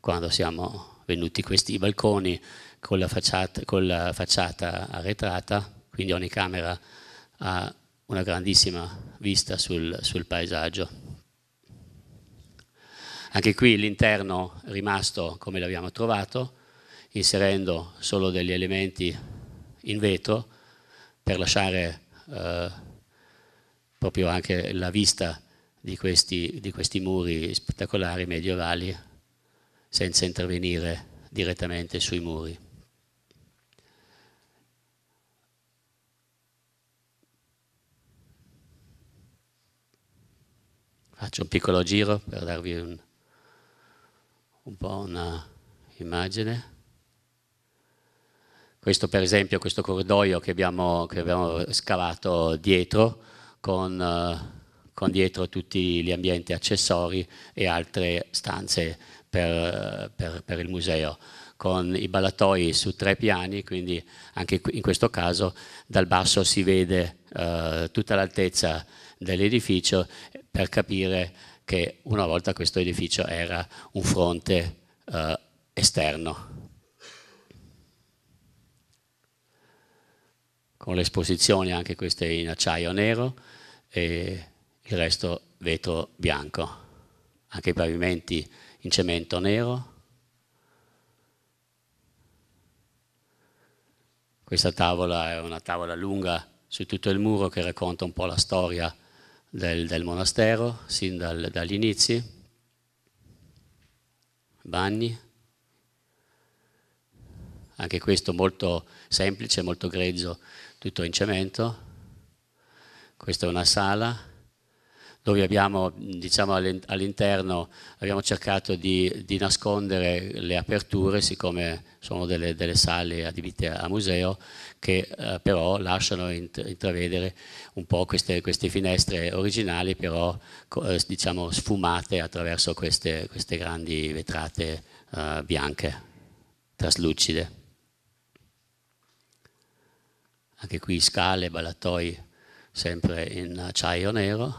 quando siamo venuti. Questi balconi con la facciata, con la facciata arretrata, quindi ogni camera ha una grandissima vista sul, sul paesaggio. Anche qui l'interno è rimasto come l'abbiamo trovato, inserendo solo degli elementi in vetro per lasciare eh, proprio anche la vista di questi, di questi muri spettacolari medievali senza intervenire direttamente sui muri. Faccio un piccolo giro per darvi un, un po' un'immagine. Questo per esempio, questo corridoio che abbiamo, che abbiamo scavato dietro, con, eh, con dietro tutti gli ambienti accessori e altre stanze per, eh, per, per il museo con i ballatoi su tre piani, quindi anche in questo caso dal basso si vede eh, tutta l'altezza dell'edificio per capire che una volta questo edificio era un fronte eh, esterno. Con le esposizioni anche queste in acciaio nero, e il resto vetro bianco. Anche i pavimenti in cemento nero. Questa tavola è una tavola lunga su tutto il muro che racconta un po' la storia del, del monastero, sin dal, dagli inizi. Bagni. Anche questo molto semplice, molto grezzo, tutto in cemento. Questa è una sala dove abbiamo, diciamo, all'interno abbiamo cercato di, di, nascondere le aperture, siccome sono delle, delle sale adibite a museo, che eh, però lasciano intravedere un po' queste, queste finestre originali, però eh, diciamo, sfumate attraverso queste, queste grandi vetrate eh, bianche, traslucide. Anche qui scale, ballatoi sempre in acciaio nero.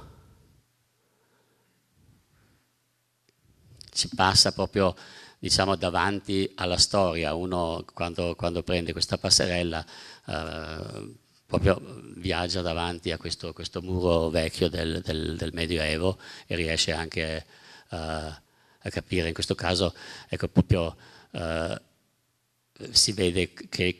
Si passa proprio diciamo, davanti alla storia, uno quando, quando prende questa passerella eh, proprio viaggia davanti a questo, questo muro vecchio del, del, del, Medioevo e riesce anche eh, a capire, in questo caso ecco, proprio eh, si vede che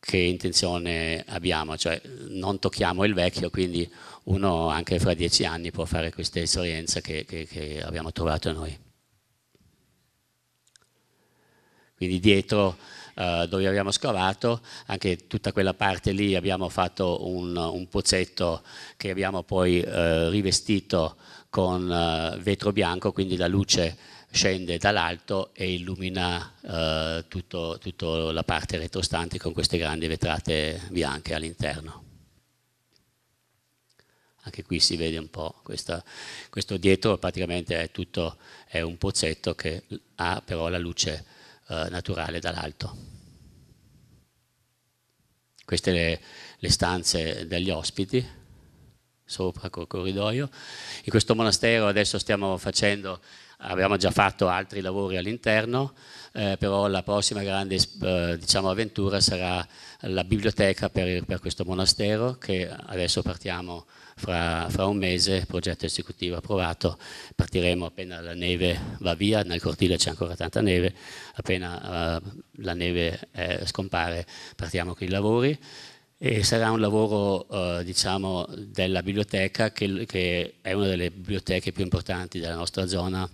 che intenzione abbiamo, cioè non tocchiamo il vecchio, quindi uno anche fra dieci anni può fare questa esperienza che, che, che abbiamo trovato noi. Quindi dietro eh, dove abbiamo scavato, anche tutta quella parte lì abbiamo fatto un, un pozzetto che abbiamo poi eh, rivestito con eh, vetro bianco, quindi la luce scende dall'alto e illumina eh, tutta la parte retrostante con queste grandi vetrate bianche all'interno. Anche qui si vede un po', questa, questo dietro praticamente è tutto, è un pozzetto che ha però la luce eh, naturale dall'alto. Queste le, le stanze degli ospiti, sopra col corridoio. In questo monastero adesso stiamo facendo Abbiamo già fatto altri lavori all'interno, eh, però la prossima grande eh, diciamo, avventura sarà la biblioteca per, per, questo monastero che adesso partiamo fra, fra, un mese, progetto esecutivo approvato, partiremo appena la neve va via, nel cortile c'è ancora tanta neve, appena eh, la neve eh, scompare partiamo con i lavori e sarà un lavoro eh, diciamo, della biblioteca che, che, è una delle biblioteche più importanti della nostra zona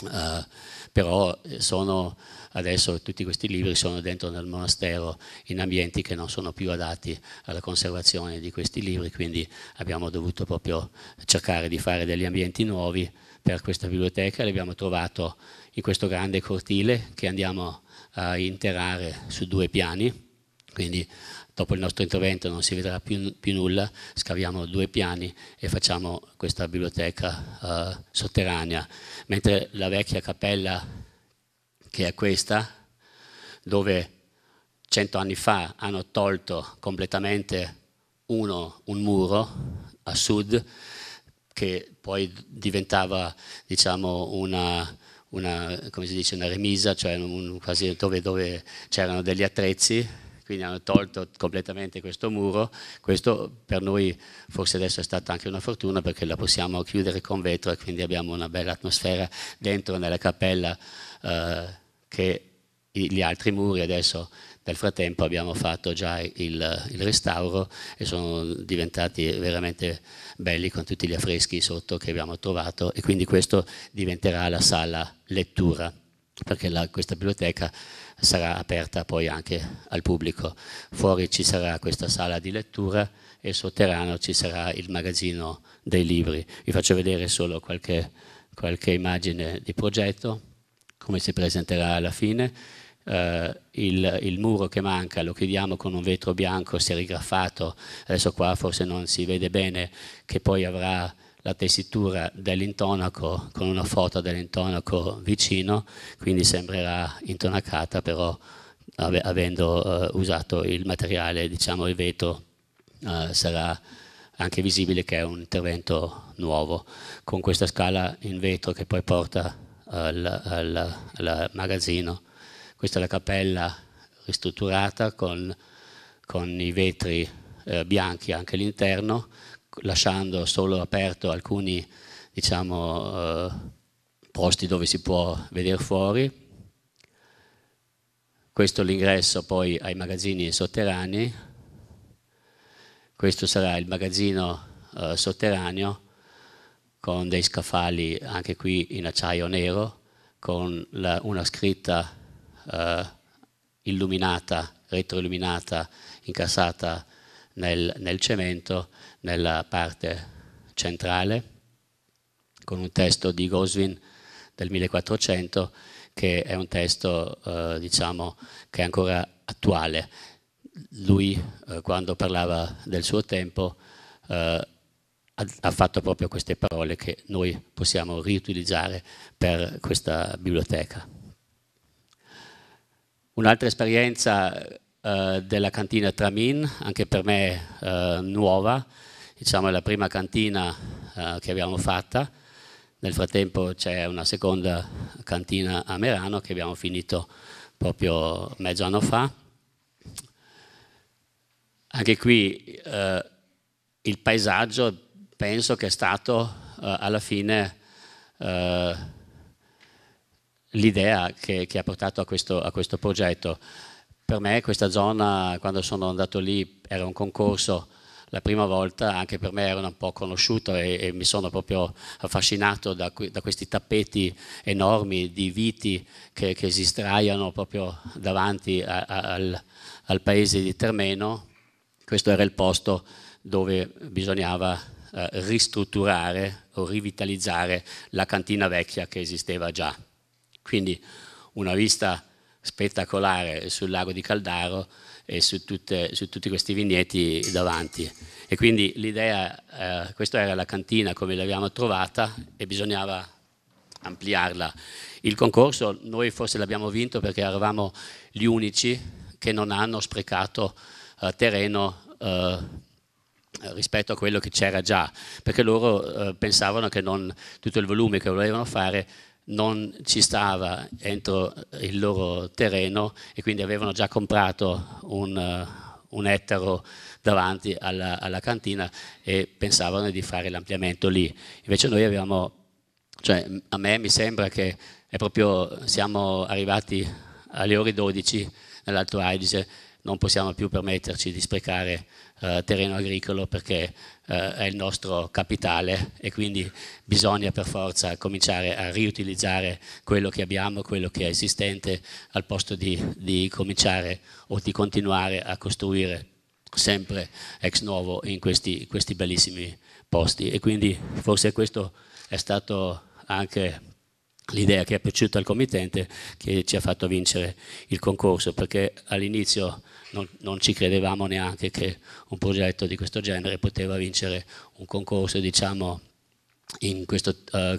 Uh, però eh, sono, adesso tutti questi libri sono dentro nel monastero in ambienti che non sono più adatti alla conservazione di questi libri, quindi abbiamo dovuto proprio cercare di fare degli ambienti nuovi per questa biblioteca, L'abbiamo trovato in questo grande cortile che andiamo a interare su due piani, quindi dopo il nostro intervento non si vedrà più, più nulla, scaviamo due piani e facciamo questa biblioteca eh, sotterranea, mentre la vecchia cappella che è questa, dove cento anni fa hanno tolto completamente uno, un muro a sud che poi diventava diciamo, una, una, come si dice, una remisa, cioè un, quasi dove, dove c'erano degli attrezzi quindi hanno tolto completamente questo muro, questo per noi forse adesso è stata anche una fortuna perché la possiamo chiudere con vetro e quindi abbiamo una bella atmosfera dentro nella cappella eh, che gli altri muri adesso nel frattempo abbiamo fatto già il, il, restauro e sono diventati veramente belli con tutti gli affreschi sotto che abbiamo trovato e quindi questo diventerà la sala lettura perché la, questa biblioteca sarà aperta poi anche al pubblico. Fuori ci sarà questa sala di lettura e sotterraneo ci sarà il magazzino dei libri. Vi faccio vedere solo qualche, qualche immagine di progetto, come si presenterà alla fine. Eh, il, il, muro che manca lo chiudiamo con un vetro bianco serigraffato, adesso qua forse non si vede bene, che poi avrà la tessitura dell'intonaco con una foto dell'intonaco vicino, quindi sembrerà intonacata, però av avendo eh, usato il materiale, diciamo il vetro, eh, sarà anche visibile che è un intervento nuovo. Con questa scala in vetro che poi porta al, al, al magazzino, questa è la cappella ristrutturata con, con i vetri eh, bianchi anche all'interno, lasciando solo aperto alcuni diciamo, eh, posti dove si può vedere fuori. Questo è l'ingresso poi ai magazzini sotterranei. Questo sarà il magazzino eh, sotterraneo con dei scaffali anche qui in acciaio nero, con la, una scritta eh, illuminata, retroilluminata, incassata nel, nel cemento nella parte centrale, con un testo di Goswin del 1400 che è un testo eh, diciamo, che è ancora attuale. Lui eh, quando parlava del suo tempo eh, ha fatto proprio queste parole che noi possiamo riutilizzare per questa biblioteca. Un'altra esperienza eh, della cantina Tramin, anche per me eh, nuova, diciamo, è la prima cantina eh, che abbiamo fatta, nel frattempo c'è una seconda cantina a Merano che abbiamo finito proprio mezzo anno fa. Anche qui eh, il paesaggio penso che è stato eh, alla fine eh, l'idea che, che, ha portato a questo, a questo, progetto. Per me questa zona, quando sono andato lì, era un concorso la prima volta anche per me era un po' conosciuto e, e mi sono proprio affascinato da, da, questi tappeti enormi di viti che, che si straiano proprio davanti a, a, al, al, paese di Termeno. Questo era il posto dove bisognava eh, ristrutturare o rivitalizzare la cantina vecchia che esisteva già. Quindi una vista spettacolare sul lago di Caldaro e su, tutte, su tutti questi vigneti davanti. E quindi l'idea, eh, questa era la cantina come l'abbiamo trovata e bisognava ampliarla. Il concorso noi forse l'abbiamo vinto perché eravamo gli unici che non hanno sprecato eh, terreno eh, rispetto a quello che c'era già, perché loro eh, pensavano che non, tutto il volume che volevano fare non ci stava entro il loro terreno e quindi avevano già comprato un, eh, un ettaro davanti alla, alla, cantina e pensavano di fare l'ampliamento lì. Invece noi abbiamo, cioè a me mi sembra che è proprio, siamo arrivati alle ore 12 nell'Alto Adige, non possiamo più permetterci di sprecare eh, terreno agricolo perché eh, è il nostro capitale e quindi bisogna per forza cominciare a riutilizzare quello che abbiamo, quello che è esistente, al posto di, di cominciare o di continuare a costruire sempre ex novo in questi, questi bellissimi posti. E quindi forse questo è stato anche l'idea che è piaciuta al committente che ci ha fatto vincere il concorso, perché all'inizio non, non, ci credevamo neanche che un progetto di questo genere poteva vincere un concorso diciamo, in questo uh,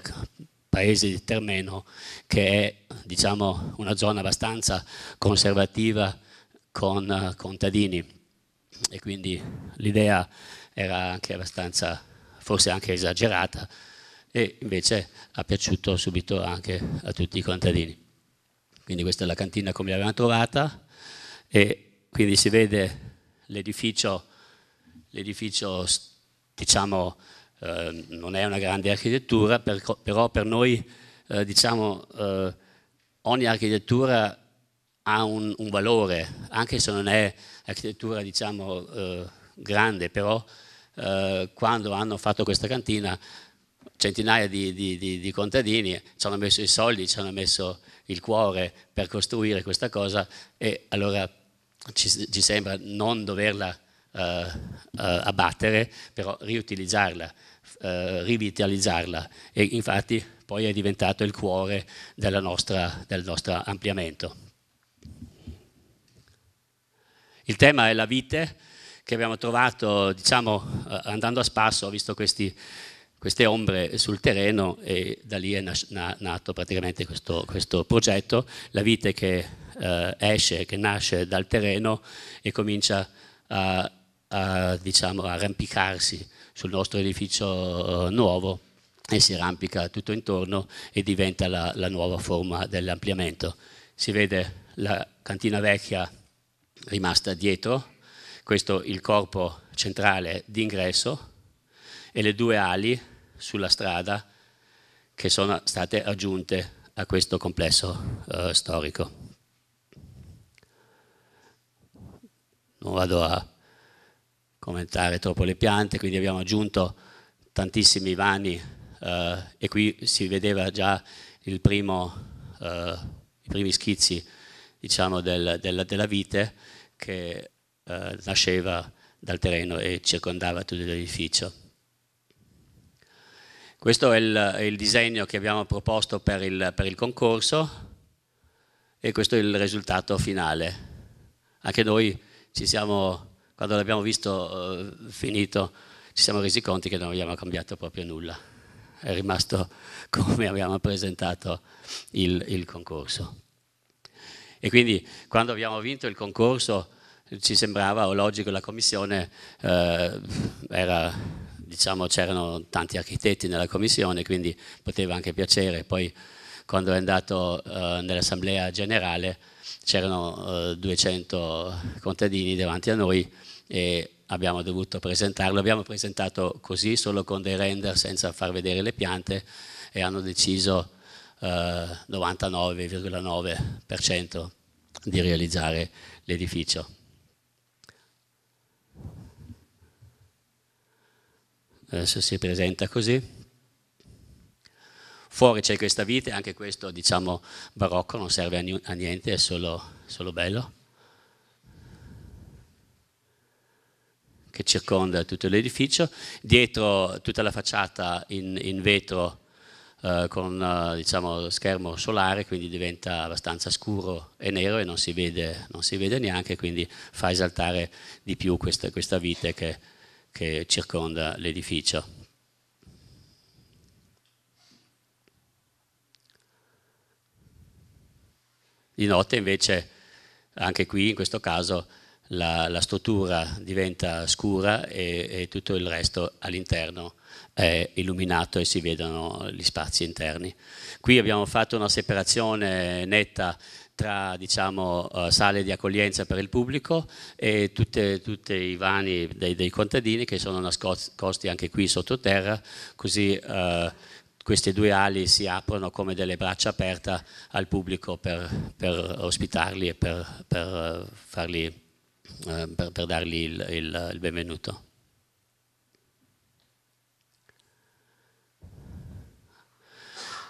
paese di Termeno che è diciamo, una zona abbastanza conservativa con uh, contadini e quindi l'idea era anche abbastanza, forse anche esagerata e invece ha piaciuto subito anche a tutti i contadini. Quindi questa è la cantina come l'abbiamo trovata e quindi si vede l'edificio, l'edificio diciamo, eh, non è una grande architettura, per, però per noi eh, diciamo, eh, ogni architettura ha un, un, valore, anche se non è architettura diciamo, eh, grande, però eh, quando hanno fatto questa cantina centinaia di, di, di, di, contadini ci hanno messo i soldi, ci hanno messo il cuore per costruire questa cosa e allora ci, ci sembra non doverla eh, eh, abbattere, però riutilizzarla, eh, rivitalizzarla e infatti poi è diventato il cuore nostra, del nostro ampliamento. Il tema è la vite che abbiamo trovato, diciamo, andando a spasso, ho visto questi, queste ombre sul terreno e da lì è nato praticamente questo, questo progetto, la vite che eh, esce, che nasce dal terreno e comincia a, a diciamo, arrampicarsi sul nostro edificio eh, nuovo e si arrampica tutto intorno e diventa la, la nuova forma dell'ampliamento. Si vede la cantina vecchia rimasta dietro, questo il corpo centrale d'ingresso e le due ali sulla strada che sono state aggiunte a questo complesso eh, storico. non vado a commentare troppo le piante, quindi abbiamo aggiunto tantissimi vani eh, e qui si vedeva già primo, eh, i primi schizzi diciamo, del, del, della vite che eh, nasceva dal terreno e circondava tutto l'edificio. Questo è il, il, disegno che abbiamo proposto per il, per il, concorso e questo è il risultato finale. Anche noi siamo, quando l'abbiamo visto uh, finito, ci siamo resi conto che non abbiamo cambiato proprio nulla. È rimasto come abbiamo presentato il, il concorso. E quindi quando abbiamo vinto il concorso ci sembrava logico la commissione eh, era, diciamo, c'erano tanti architetti nella commissione, quindi poteva anche piacere. Poi quando è andato eh, nell'assemblea generale c'erano eh, 200 contadini davanti a noi e abbiamo dovuto presentarlo, abbiamo presentato così solo con dei render senza far vedere le piante e hanno deciso eh, 99,9% di realizzare l'edificio. Adesso si presenta così. Fuori c'è questa vite, anche questo diciamo barocco, non serve a niente, è solo, solo bello. Che circonda tutto l'edificio. Dietro tutta la facciata in, in vetro eh, con eh, diciamo, schermo solare, quindi diventa abbastanza scuro e nero e non si vede, non si vede neanche, quindi fa esaltare di più questa, questa vite che, che circonda l'edificio. Di notte invece, anche qui in questo caso, la, la struttura diventa scura e, e tutto il resto all'interno è illuminato e si vedono gli spazi interni. Qui abbiamo fatto una separazione netta tra diciamo, eh, sale di accoglienza per il pubblico e tutti i vani dei, dei, contadini che sono nascosti anche qui sottoterra, così eh, queste due ali si aprono come delle braccia aperte al pubblico per, per ospitarli e per, per, eh, farli, eh, per, per dargli il, il, il benvenuto.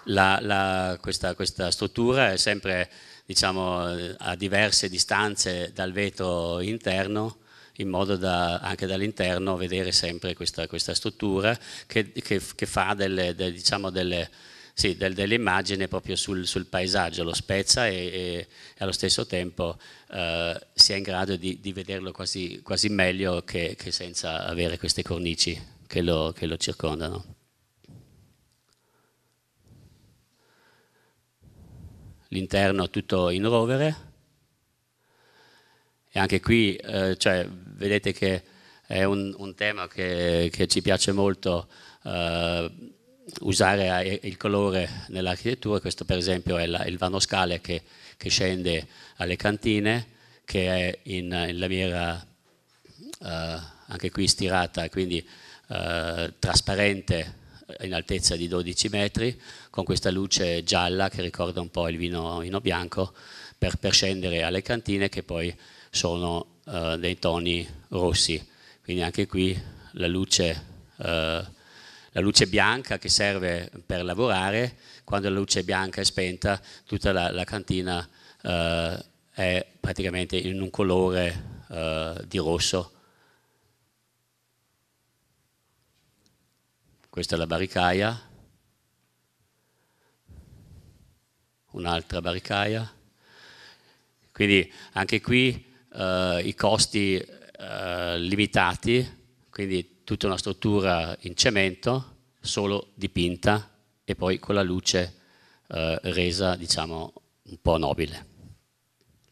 La, la, questa, questa, struttura è sempre diciamo, eh, a diverse distanze dal vetro interno in modo da anche dall'interno vedere sempre questa, questa struttura che, che, che, fa delle, de, diciamo delle, sì, del, dell'immagine proprio sul, sul, paesaggio, lo spezza e, e allo stesso tempo eh, si è in grado di, di vederlo quasi, quasi meglio che, che, senza avere queste cornici che lo, che lo circondano. L'interno è tutto in rovere e anche qui eh, cioè, vedete che è un, un tema che, che, ci piace molto eh, usare eh, il colore nell'architettura. Questo per esempio è la, il vanoscale che, che, scende alle cantine, che è in, in lamiera eh, anche qui stirata, quindi eh, trasparente eh, in altezza di 12 metri, con questa luce gialla che ricorda un po' il vino, vino bianco, per, per scendere alle cantine che poi sono eh, dei toni rossi, quindi anche qui la luce, eh, la luce, bianca che serve per lavorare, quando la luce bianca è spenta tutta la, la cantina eh, è praticamente in un colore eh, di rosso. Questa è la baricaia, un'altra baricaia. quindi anche qui eh, i costi eh, limitati, quindi tutta una struttura in cemento, solo dipinta e poi con la luce eh, resa diciamo un po' nobile,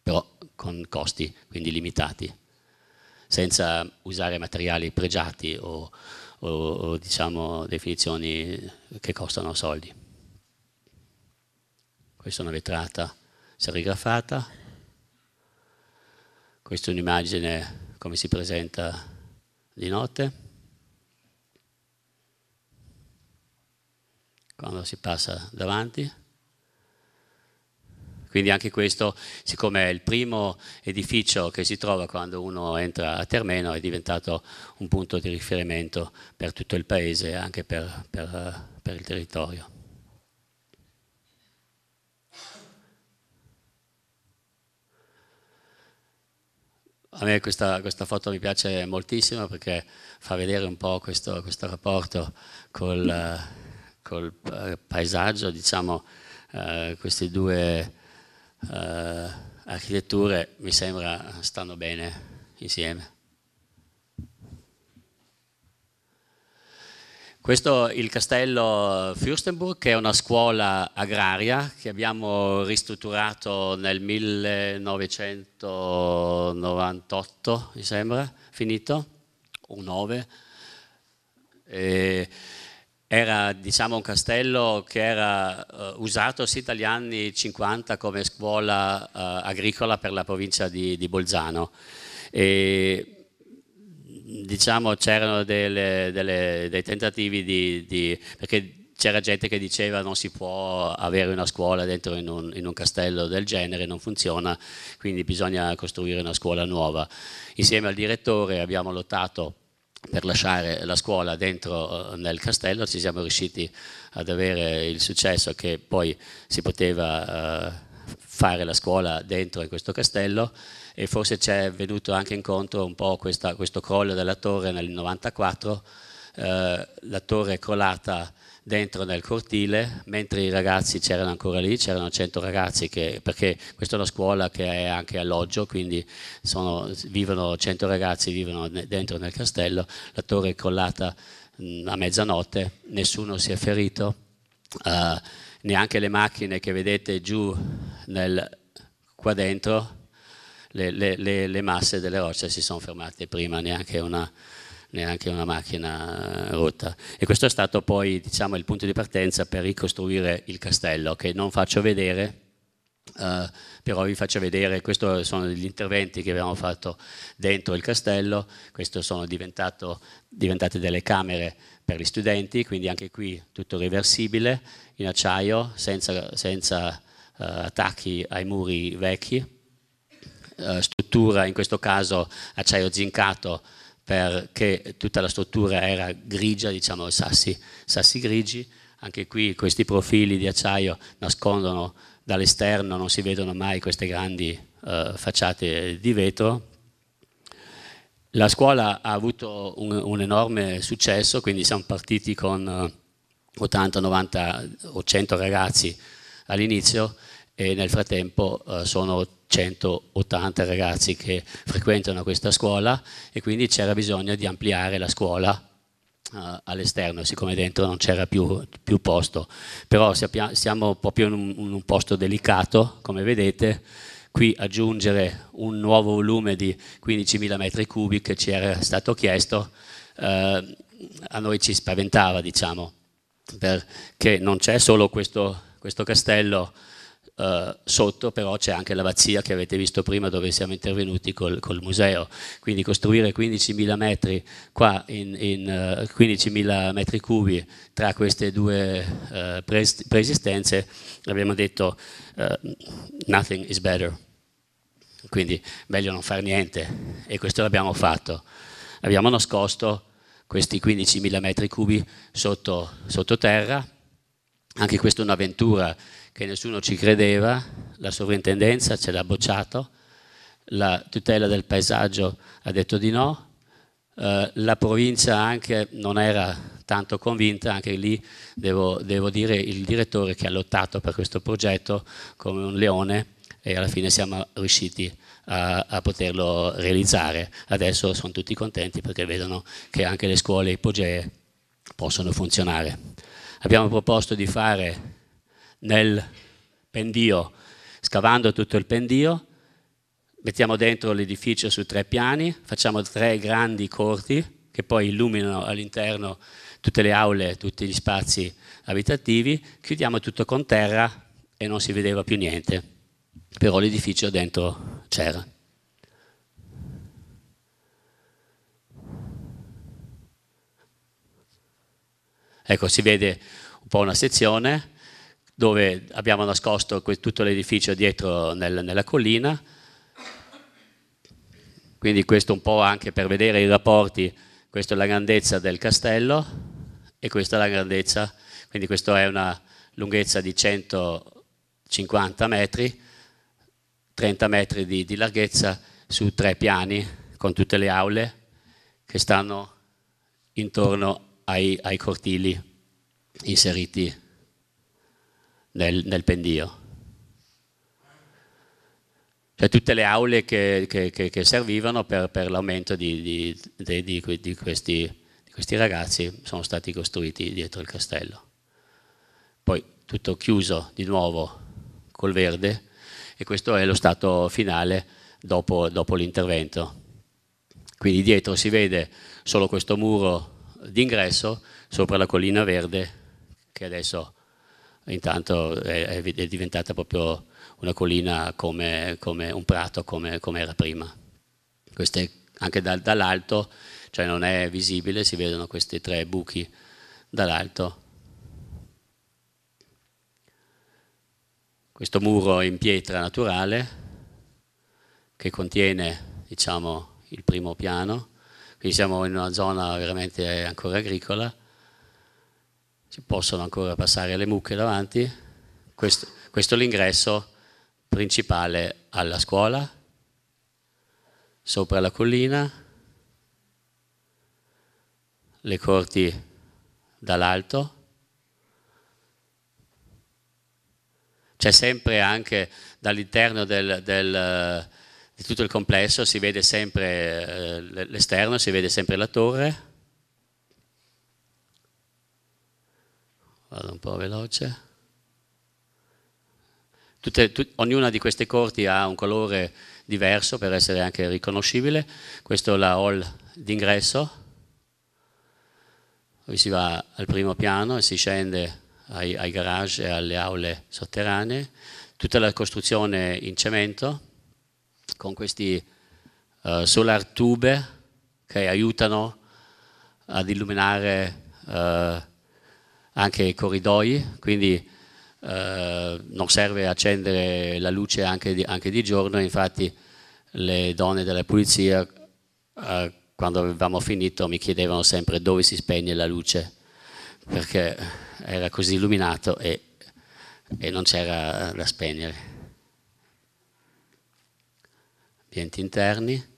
però con costi quindi limitati, senza usare materiali pregiati o, o, o diciamo definizioni che costano soldi. Questa è una vetrata serigrafata. Questa è un'immagine come si presenta di notte. Quando si passa davanti. Quindi anche questo, siccome è il primo edificio che si trova quando uno entra a Termeno, è diventato un punto di riferimento per tutto il paese e anche per, per, per il territorio. A me questa, questa, foto mi piace moltissimo perché fa vedere un po' questo, questo rapporto col, col, paesaggio, diciamo, eh, queste due eh, architetture mi sembra stanno bene insieme. Questo è il castello Fürstenburg, che è una scuola agraria che abbiamo ristrutturato nel 1998, mi sembra, finito, o 9. E era diciamo, un castello che era uh, usato sì dagli anni 50 come scuola uh, agricola per la provincia di, di Bolzano. E diciamo c'erano dei tentativi di, di perché c'era gente che diceva non si può avere una scuola dentro in un, in un, castello del genere, non funziona, quindi bisogna costruire una scuola nuova. Insieme al direttore abbiamo lottato per lasciare la scuola dentro eh, nel castello, ci siamo riusciti ad avere il successo che poi si poteva eh, fare la scuola dentro in questo castello e forse ci è venuto anche incontro un po' questa, questo crollo della torre nel 94, eh, la torre è crollata dentro nel cortile, mentre i ragazzi c'erano ancora lì, c'erano 100 ragazzi, che, perché questa è una scuola che è anche alloggio, quindi sono, vivono, 100 ragazzi vivono dentro nel castello, la torre è crollata mm, a mezzanotte, nessuno si è ferito, eh, neanche le macchine che vedete giù nel, qua dentro le, le, le, le masse delle rocce si sono fermate prima, neanche una, neanche una macchina eh, rotta. E questo è stato poi diciamo, il punto di partenza per ricostruire il castello, che non faccio vedere, eh, però vi faccio vedere, questi sono gli interventi che abbiamo fatto dentro il castello, queste sono diventate delle camere per gli studenti, quindi anche qui tutto reversibile, in acciaio, senza, senza eh, attacchi ai muri vecchi eh, struttura, in questo caso acciaio zincato, perché tutta la struttura era grigia, diciamo sassi, sassi grigi, anche qui questi profili di acciaio nascondono dall'esterno, non si vedono mai queste grandi eh, facciate di vetro. La scuola ha avuto un, un enorme successo, quindi siamo partiti con 80, eh, 90 o 100 ragazzi all'inizio, e nel frattempo eh, sono 180 ragazzi che frequentano questa scuola e quindi c'era bisogno di ampliare la scuola eh, all'esterno, siccome dentro non c'era più, più, posto. Però siamo proprio in un, in un posto delicato, come vedete, qui aggiungere un nuovo volume di 15.000 metri cubi che ci era stato chiesto, eh, a noi ci spaventava, diciamo, perché non c'è solo questo, questo castello eh, sotto però c'è anche l'abbazia che avete visto prima dove siamo intervenuti col, col museo, quindi costruire 15.000 metri, qua in, in uh, eh, 15.000 metri cubi tra queste due uh, pres preesistenze abbiamo detto nothing is better, quindi meglio non fare niente e questo l'abbiamo fatto, abbiamo nascosto questi 15.000 metri cubi sotto, terra, anche questa è un'avventura che nessuno ci credeva, la sovrintendenza ce l'ha bocciato, la tutela del paesaggio ha detto di no, eh, la provincia anche non era tanto convinta, anche lì devo, devo dire il direttore che ha lottato per questo progetto come un leone e alla fine siamo riusciti a, a, poterlo realizzare. Adesso sono tutti contenti perché vedono che anche le scuole ipogee possono funzionare. Abbiamo proposto di fare nel pendio, scavando tutto il pendio, mettiamo dentro l'edificio su tre piani, facciamo tre grandi corti che poi illuminano all'interno tutte le aule, tutti gli spazi abitativi, chiudiamo tutto con terra e non si vedeva più niente, però l'edificio dentro c'era. Ecco, si vede un po' una sezione, dove abbiamo nascosto tutto l'edificio dietro nel, nella collina. Quindi questo un po' anche per vedere i rapporti, questa è la grandezza del castello e questa è la grandezza, quindi questa è una lunghezza di 150 metri, 30 metri di, di larghezza su tre piani con tutte le aule che stanno intorno ai, ai cortili inseriti nel, nel pendio. Cioè tutte le aule che, che, che, che servivano per, per l'aumento di, di, di, questi, di, questi, ragazzi sono stati costruiti dietro il castello. Poi tutto chiuso di nuovo col verde e questo è lo stato finale dopo, dopo l'intervento. Quindi dietro si vede solo questo muro d'ingresso sopra la collina verde che adesso intanto è, è diventata proprio una collina come, come un prato come, come, era prima. Queste, anche da, dall'alto, cioè non è visibile, si vedono questi tre buchi dall'alto. Questo muro in pietra naturale che contiene diciamo, il primo piano, quindi siamo in una zona veramente ancora agricola, ci possono ancora passare le mucche davanti. Questo, questo è l'ingresso principale alla scuola, sopra la collina, le corti dall'alto. C'è sempre anche dall'interno del, del, di tutto il complesso, si vede sempre eh, l'esterno, si vede sempre la torre. vado un po' veloce. Tutte, tu, ognuna di queste corti ha un colore diverso per essere anche riconoscibile. Questa è la hall d'ingresso. Qui si va al primo piano e si scende ai, ai garage e alle aule sotterranee. Tutta la costruzione in cemento con questi uh, solar tube che aiutano ad illuminare uh, anche i corridoi, quindi eh, non serve accendere la luce anche di, anche di, giorno, infatti le donne della pulizia eh, quando avevamo finito mi chiedevano sempre dove si spegne la luce, perché era così illuminato e, e non c'era eh, da spegnere. Ambienti interni.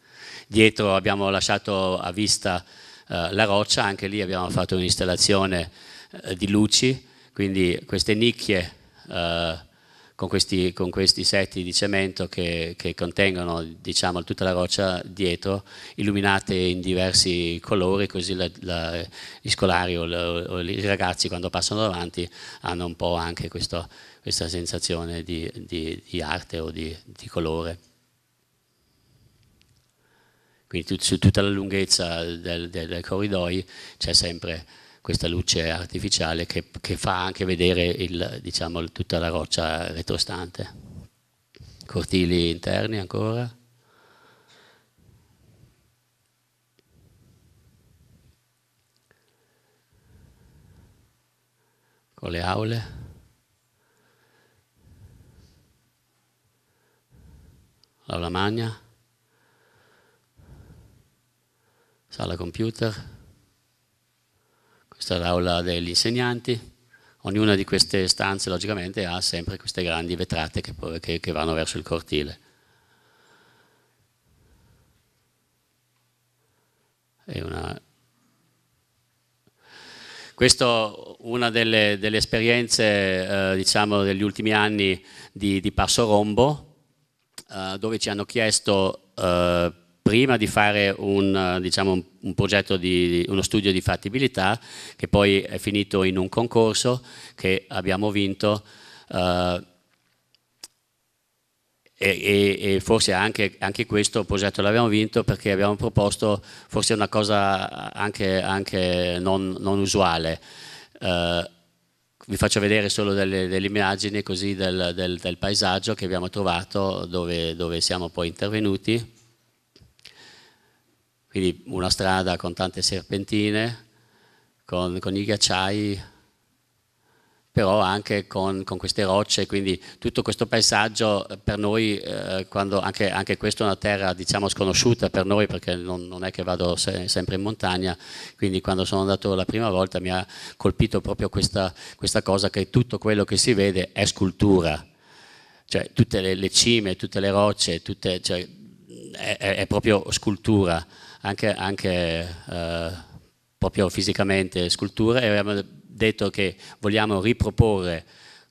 Dietro abbiamo lasciato a vista eh, la roccia, anche lì abbiamo fatto un'installazione eh, di luci, quindi queste nicchie eh, con, questi, con, questi, setti di cemento che, che contengono diciamo, tutta la roccia dietro, illuminate in diversi colori, così la, la, gli scolari o, la, o, i ragazzi quando passano davanti hanno un po' anche questo, questa sensazione di, di, di, arte o di, di colore quindi su tutta la lunghezza del, del, dei corridoi c'è sempre questa luce artificiale che, che fa anche vedere il, diciamo, tutta la roccia retrostante. Cortili interni ancora. Con le aule. L'aula magna. Sala computer questa è l'aula degli insegnanti, ognuna di queste stanze logicamente ha sempre queste grandi vetrate che, che, che vanno verso il cortile. Una... Questa è una delle, delle esperienze eh, diciamo, degli ultimi anni di, di Passo Rombo, eh, dove ci hanno chiesto eh, prima di fare un, eh, diciamo, un progetto di uno studio di fattibilità che poi è finito in un concorso che abbiamo vinto eh, e, e, forse anche, anche, questo progetto l'abbiamo vinto perché abbiamo proposto forse una cosa anche, anche non, non, usuale. Eh, vi faccio vedere solo delle, delle immagini così del, del, del, paesaggio che abbiamo trovato dove, dove siamo poi intervenuti. Quindi una strada con tante serpentine, con, con i ghiacciai, però anche con, con, queste rocce, quindi tutto questo paesaggio eh, per noi, eh, quando anche, anche, questa è una terra diciamo sconosciuta per noi perché non, non è che vado se, sempre in montagna, quindi quando sono andato la prima volta mi ha colpito proprio questa, questa cosa che tutto quello che si vede è scultura, cioè tutte le, le cime, tutte le rocce, tutte, cioè, è, è, è proprio scultura anche, anche eh, proprio fisicamente sculture e abbiamo detto che vogliamo riproporre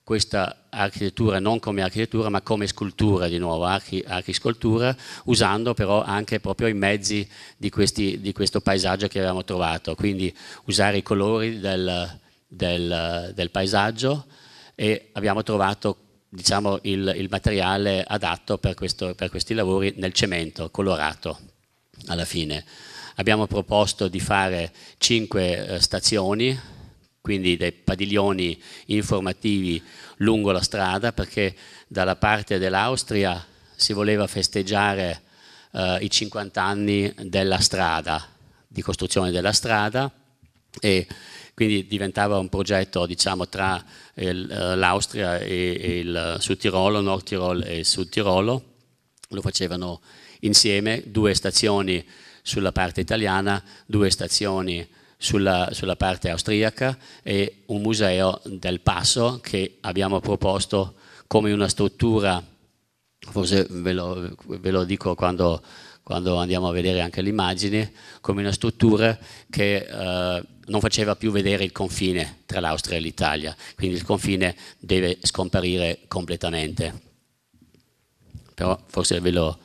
questa architettura non come architettura ma come scultura di nuovo, archi, archiscultura, usando però anche proprio i mezzi di, questi, di, questo paesaggio che avevamo trovato, quindi usare i colori del, del, del paesaggio e abbiamo trovato diciamo, il, il materiale adatto per, questo, per questi lavori nel cemento colorato alla fine. Abbiamo proposto di fare cinque eh, stazioni, quindi dei padiglioni informativi lungo la strada, perché dalla parte dell'Austria si voleva festeggiare eh, i 50 anni della strada, di costruzione della strada, e quindi diventava un progetto diciamo, tra eh, l'Austria e, e il Sud Tirolo, Nord Tirolo e Sud Tirolo, lo facevano insieme, due stazioni sulla parte italiana, due stazioni sulla, sulla parte austriaca e un museo del passo che abbiamo proposto come una struttura, forse ve lo, ve lo dico quando, quando, andiamo a vedere anche le immagini, come una struttura che eh, non faceva più vedere il confine tra l'Austria e l'Italia, quindi il confine deve scomparire completamente. Però forse ve lo,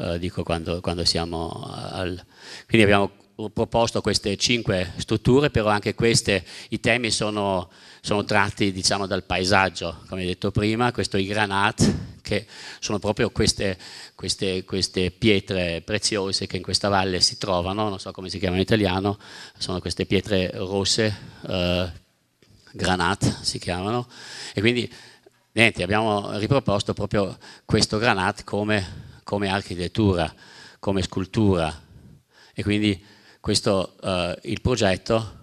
eh, dico quando, quando siamo al... Quindi abbiamo proposto queste cinque strutture, però anche queste, i temi sono, sono tratti diciamo, dal paesaggio, come detto prima, questo i granat, che sono proprio queste, queste, queste, pietre preziose che in questa valle si trovano, non so come si chiama in italiano, sono queste pietre rosse, eh, granat si chiamano, e quindi niente, abbiamo riproposto proprio questo granat come come architettura, come scultura. E quindi questo, eh, il progetto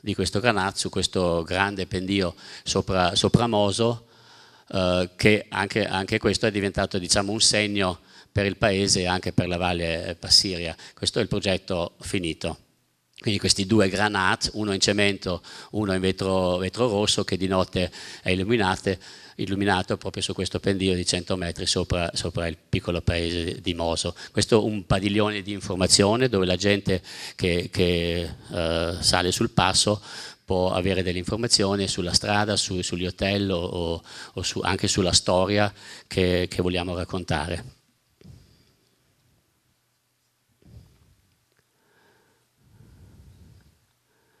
di questo granazzo, questo grande pendio sopra, sopramoso, eh, che anche, anche, questo è diventato diciamo, un segno per il paese e anche per la valle Passiria. Questo è il progetto finito. Quindi questi due granat, uno in cemento, uno in vetro, vetro rosso, che di notte è illuminato, illuminato proprio su questo pendio di 100 metri sopra, sopra il piccolo paese di Moso. Questo è un padiglione di informazione dove la gente che, che eh, sale sul passo può avere delle informazioni sulla strada, su, sugli hotel o, o, o su, anche sulla storia che, che vogliamo raccontare.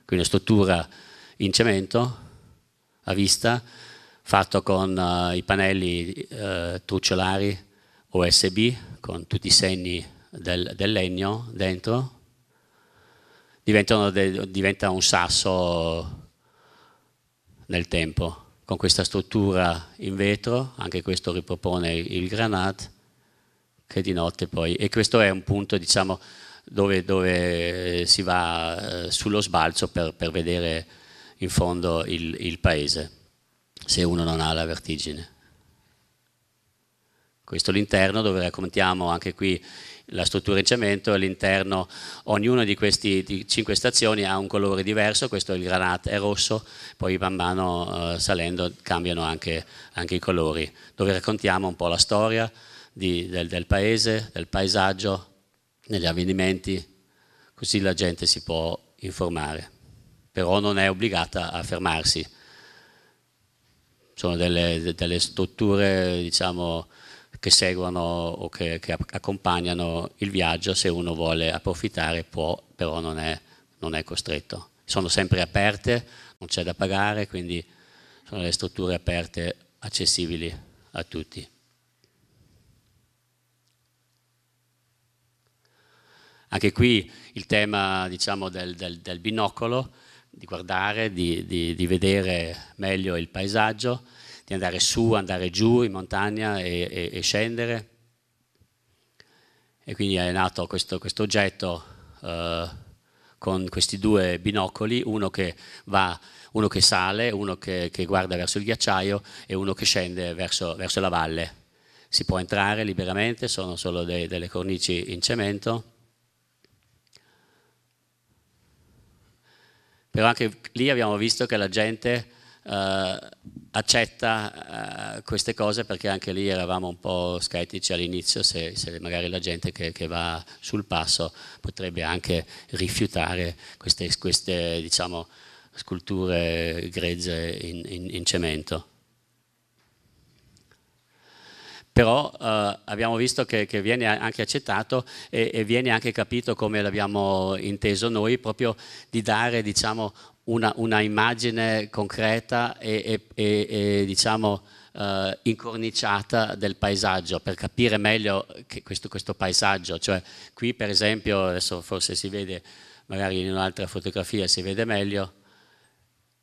Qui una struttura in cemento a vista fatto con uh, i pannelli uh, eh, trucciolari USB con tutti i segni del, del legno dentro, de, diventa un sasso nel tempo. Con questa struttura in vetro, anche questo ripropone il granat, che di notte poi... E questo è un punto, diciamo, dove, dove eh, si va sullo sbalzo per, per, vedere in fondo il, il paese se uno non ha la vertigine. Questo è l'interno dove raccontiamo anche qui la struttura in cemento, e all'interno ognuna di queste cinque stazioni ha un colore diverso, questo è il granat è rosso, poi man mano eh, salendo cambiano anche, anche, i colori, dove raccontiamo un po' la storia di, del, del paese, del paesaggio, degli avvenimenti, così la gente si può informare, però non è obbligata a fermarsi sono delle, delle strutture diciamo, che seguono o che, che, accompagnano il viaggio, se uno vuole approfittare può, però non è, non è costretto. Sono sempre aperte, non c'è da pagare, quindi sono le strutture aperte accessibili a tutti. Anche qui il tema diciamo, del, del, del, binocolo, di guardare, di, di, di vedere meglio il paesaggio, di andare su, andare giù in montagna e, e, e scendere. E quindi è nato questo, questo oggetto eh, con questi due binocoli, uno che, va, uno che sale, uno che, che, guarda verso il ghiacciaio e uno che scende verso, verso la valle. Si può entrare liberamente, sono solo de, delle cornici in cemento. Però anche lì abbiamo visto che la gente eh, accetta uh, queste cose perché anche lì eravamo un po' scettici all'inizio se, se, magari la gente che, che, va sul passo potrebbe anche rifiutare queste, queste diciamo, sculture grezze in, in, in cemento. Però uh, abbiamo visto che, che, viene anche accettato e, e viene anche capito come l'abbiamo inteso noi, proprio di dare diciamo, una, una immagine concreta e, e, e, e diciamo, eh, incorniciata del paesaggio per capire meglio questo, questo, paesaggio. Cioè, qui per esempio, adesso forse si vede, magari in un'altra fotografia si vede meglio,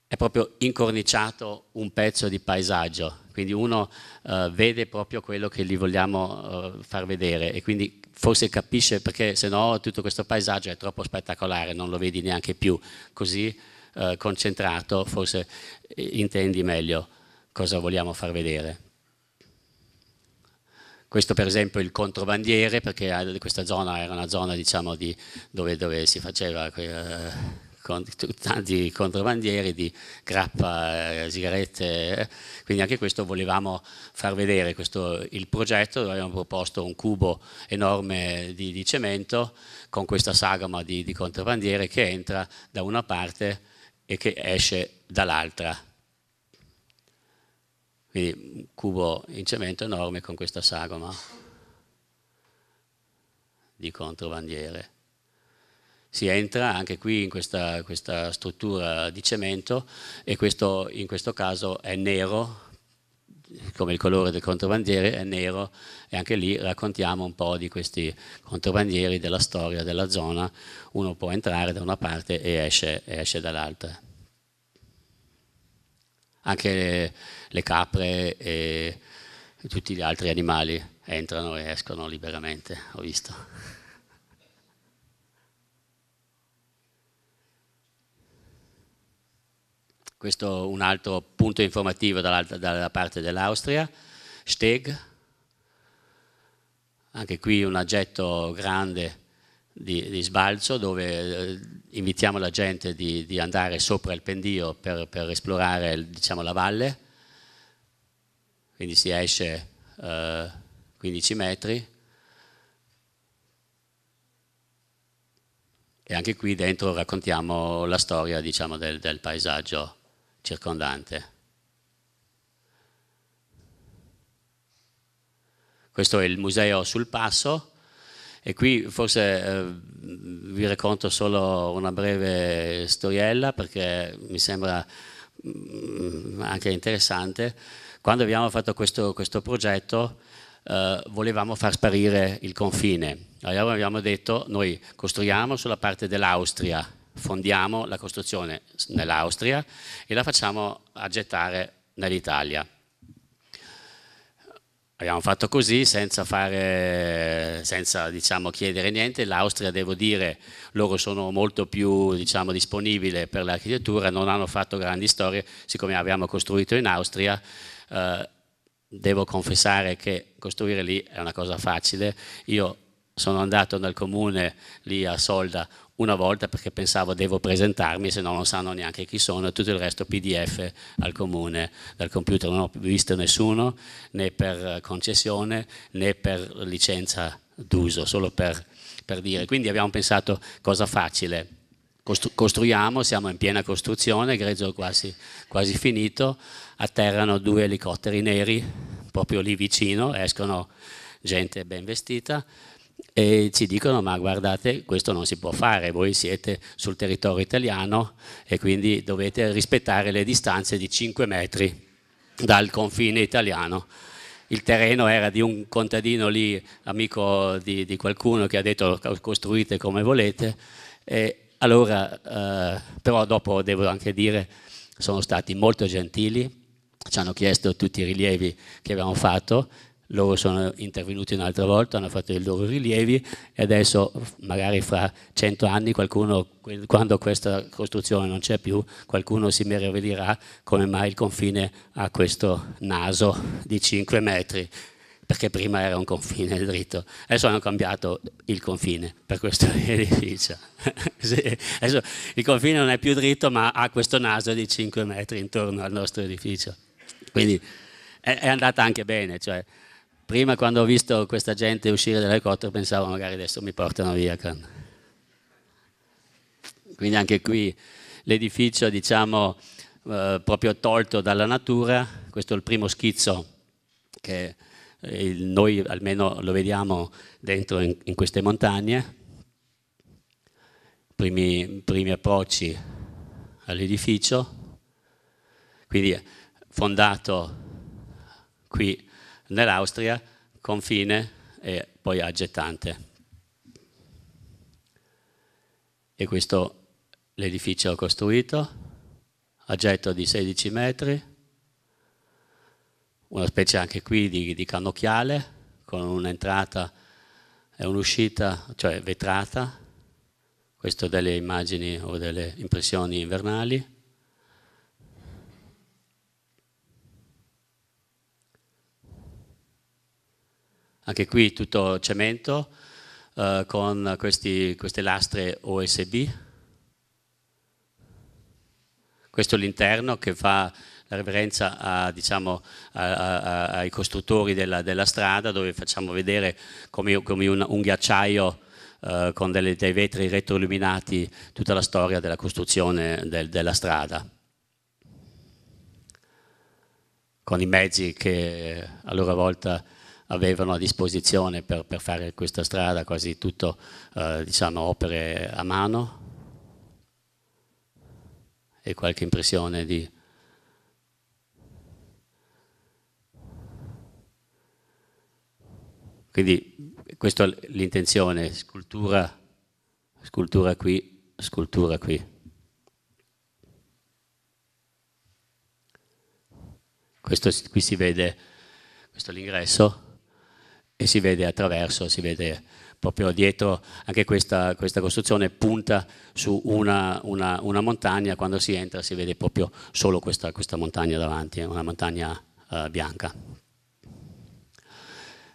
è proprio incorniciato un pezzo di paesaggio, quindi uno eh, vede proprio quello che gli vogliamo eh, far vedere e quindi forse capisce perché se no tutto questo paesaggio è troppo spettacolare, non lo vedi neanche più, così eh, concentrato, forse intendi meglio cosa vogliamo far vedere. Questo per esempio è il controbandiere, perché questa zona era una zona diciamo, di dove, dove, si faceva eh, con, tanti controbandieri di grappa, eh, sigarette, eh. quindi anche questo volevamo far vedere, questo, il progetto, dove abbiamo proposto un cubo enorme di, di cemento con questa sagoma di, di controbandiere che entra da una parte e che esce dall'altra. Quindi un cubo in cemento enorme con questa sagoma di controbandiere. Si entra anche qui in questa, questa struttura di cemento e questo, in questo caso è nero come il colore del controbandiere è nero e anche lì raccontiamo un po' di questi controbandieri, della storia della zona, uno può entrare da una parte e esce, e esce dall'altra. Anche le, le capre e tutti gli altri animali entrano e escono liberamente, ho visto. questo è un altro punto informativo dalla, dalla parte dell'Austria, Steg, anche qui un aggetto grande di, di sbalzo dove eh, invitiamo la gente di, di, andare sopra il pendio per, per esplorare diciamo, la valle, quindi si esce eh, 15 metri e anche qui dentro raccontiamo la storia diciamo, del, del paesaggio circondante. Questo è il museo sul passo e qui forse eh, vi racconto solo una breve storiella perché mi sembra mh, mm, anche interessante. Quando abbiamo fatto questo, questo progetto eh, volevamo far sparire il confine. Allora abbiamo detto noi costruiamo sulla parte dell'Austria fondiamo la costruzione nell'Austria e la facciamo aggettare nell'Italia. Abbiamo fatto così senza, fare, senza diciamo, chiedere niente, l'Austria devo dire loro sono molto più diciamo, disponibili per l'architettura, non hanno fatto grandi storie, siccome abbiamo costruito in Austria eh, devo confessare che costruire lì è una cosa facile, io sono andato nel comune lì a Solda una volta perché pensavo devo presentarmi, se no non sanno neanche chi sono, tutto il resto PDF al comune dal computer, non ho visto nessuno né per concessione né per licenza d'uso, solo per, per dire. Quindi abbiamo pensato cosa facile costruiamo, siamo in piena costruzione, grezzo quasi, quasi, finito, atterrano due elicotteri neri proprio lì vicino, escono gente ben vestita, e ci dicono ma guardate questo non si può fare, voi siete sul territorio italiano e quindi dovete rispettare le distanze di 5 metri dal confine italiano. Il terreno era di un contadino lì, amico di, di qualcuno che ha detto costruite come volete e allora eh, però dopo devo anche dire sono stati molto gentili, ci hanno chiesto tutti i rilievi che abbiamo fatto loro sono intervenuti un'altra volta, hanno fatto i loro rilievi e adesso magari fra cento anni qualcuno, quando questa costruzione non c'è più, qualcuno si meraviglierà come mai il confine ha questo naso di 5 metri, perché prima era un confine dritto. Adesso hanno cambiato il confine per questo edificio. sì. Adesso il confine non è più dritto ma ha questo naso di 5 metri intorno al nostro edificio. Quindi è andata anche bene, cioè prima quando ho visto questa gente uscire dall'elicottero pensavo magari adesso mi portano via. Quindi anche qui l'edificio diciamo eh, proprio tolto dalla natura, questo è il primo schizzo che eh, noi almeno lo vediamo dentro in, in queste montagne, primi, primi approcci all'edificio, quindi fondato qui nell'Austria, confine e poi aggettante. E questo l'edificio costruito, a getto di 16 metri, una specie anche qui di, di cannocchiale, con un'entrata e un'uscita, cioè vetrata, questo delle immagini o delle impressioni invernali, anche qui tutto cemento eh, con questi, queste lastre OSB. Questo è l'interno che fa la reverenza a, diciamo, a, a, ai costruttori della, della, strada dove facciamo vedere come, come un, un, ghiacciaio eh, con delle, dei vetri retroilluminati tutta la storia della costruzione del, della strada con i mezzi che a loro volta avevano a disposizione per, per fare questa strada, quasi tutto eh, diciamo, opere a mano e qualche impressione di... Quindi questa è l'intenzione, scultura, scultura qui, scultura qui. Questo qui si vede, questo è l'ingresso, e si vede attraverso, si vede proprio dietro anche questa, questa costruzione punta su una, una, una, montagna, quando si entra si vede proprio solo questa, questa montagna davanti, eh, una montagna uh, bianca.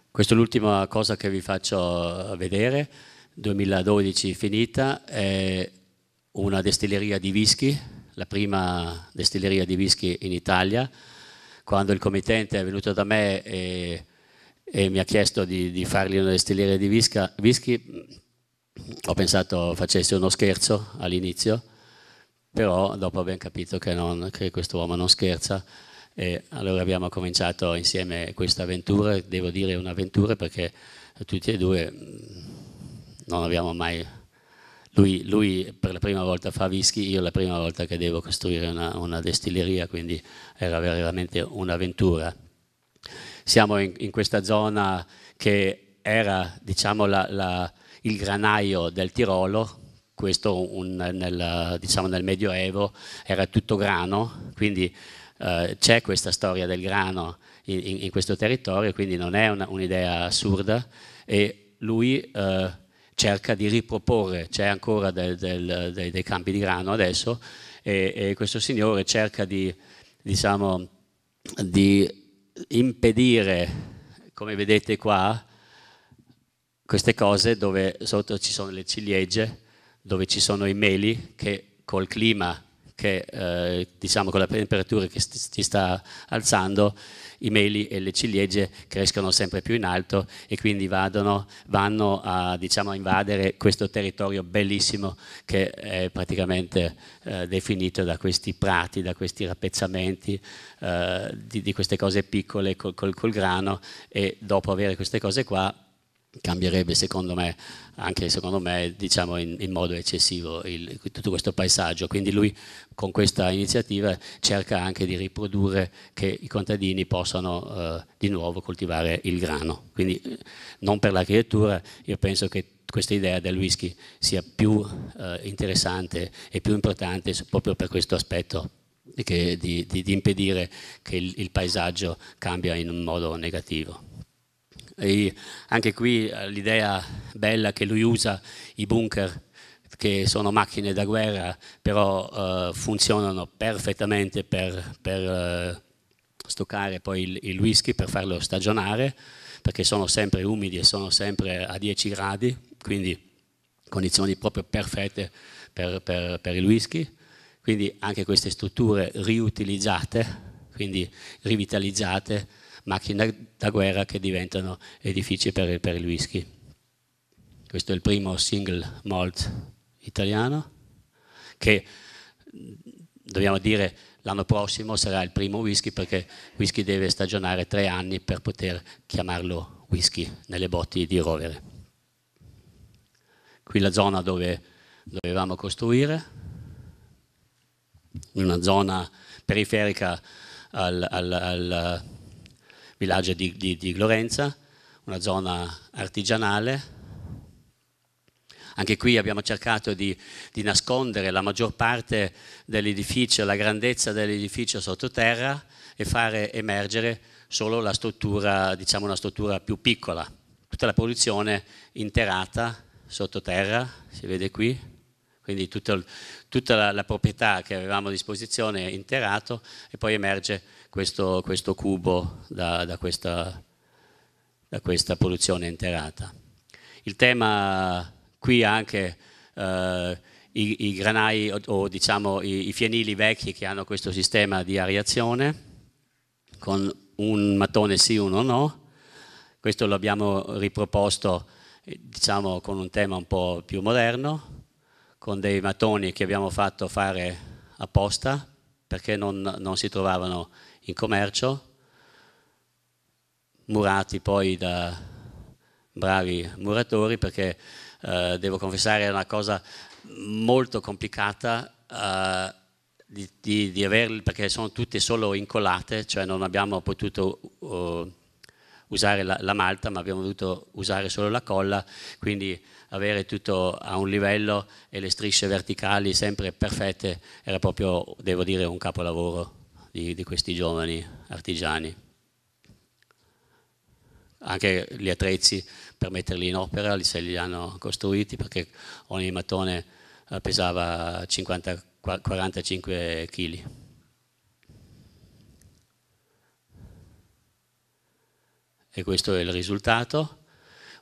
Questa è l'ultima cosa che vi faccio eh, vedere, 2012 finita, è una destilleria di whisky, la prima destilleria di whisky in Italia, quando il committente è venuto da me e e mi ha chiesto di, di fargli una destilleria di visca, whisky. Ho pensato facesse uno scherzo all'inizio, però dopo abbiamo capito che, non, che questo uomo non scherza e allora abbiamo cominciato insieme questa avventura, devo dire un'avventura perché tutti e due mm, non abbiamo mai... Lui, lui per la prima volta fa whisky, io la prima volta che devo costruire una, una destilleria, quindi era veramente un'avventura siamo in, in questa zona che era diciamo, la, la, il granaio del Tirolo, questo un, nel, diciamo, nel Medioevo era tutto grano, quindi eh, c'è questa storia del grano in, in, questo territorio, quindi non è un'idea assurda e lui eh, cerca di riproporre, c'è ancora del, del, dei, dei, campi di grano adesso e, e questo signore cerca di, diciamo, di impedire, come vedete qua, queste cose dove sotto ci sono le ciliegie, dove ci sono i meli che col clima, che, eh, diciamo con la temperatura che si sta alzando, i meli e le ciliegie crescono sempre più in alto e quindi vadano, vanno a, diciamo, invadere questo territorio bellissimo che è praticamente eh, definito da questi prati, da questi rappezzamenti, eh, di, di, queste cose piccole col, col, col grano e dopo avere queste cose qua cambierebbe secondo me, anche secondo me diciamo in, in modo eccessivo il, tutto questo paesaggio, quindi lui con questa iniziativa cerca anche di riprodurre che i contadini possano eh, di nuovo coltivare il grano, quindi eh, non per l'architettura, io penso che questa idea del whisky sia più eh, interessante e più importante proprio per questo aspetto che, di, di, di, impedire che il, il paesaggio cambia in un modo negativo. E anche qui eh, l'idea bella che lui usa i bunker che sono macchine da guerra, però uh, funzionano perfettamente per, per uh, stoccare poi il, il, whisky, per farlo stagionare, perché sono sempre umidi e sono sempre a 10 gradi, quindi condizioni proprio perfette per, per, per il whisky. Quindi anche queste strutture riutilizzate, quindi rivitalizzate, macchine da guerra che diventano edifici per, per il whisky. Questo è il primo single malt italiano che dobbiamo dire l'anno prossimo sarà il primo whisky perché whisky deve stagionare tre anni per poter chiamarlo whisky nelle botti di rovere. Qui la zona dove dovevamo costruire, in una zona periferica al, al, al villaggio di, di, di Glorenza, una zona artigianale. Anche qui abbiamo cercato di, di nascondere la maggior parte dell'edificio, la grandezza dell'edificio sottoterra e fare emergere solo la struttura, diciamo una struttura più piccola. Tutta la produzione interata sottoterra, si vede qui, quindi tutto, tutta la, la, proprietà che avevamo a disposizione è interato e poi emerge questo, questo cubo da, da, questa, da, questa, produzione interata. Il tema qui anche eh, i, i, granai o, o diciamo i, i, fienili vecchi che hanno questo sistema di ariazione con un mattone sì, uno no, questo lo abbiamo riproposto eh, diciamo con un tema un po' più moderno, con dei mattoni che abbiamo fatto fare apposta perché non, non si trovavano in commercio, murati poi da bravi muratori perché eh, devo confessare è una cosa molto complicata eh, di, di, di averli perché sono tutte solo incollate, cioè non abbiamo potuto uh, usare la, la, malta ma abbiamo dovuto usare solo la colla, quindi avere tutto a un livello e le strisce verticali sempre perfette era proprio, devo dire, un capolavoro di, di questi giovani artigiani. Anche gli attrezzi per metterli in opera, se li hanno costruiti perché ogni mattone eh, pesava 50, 45 kg. E questo è il risultato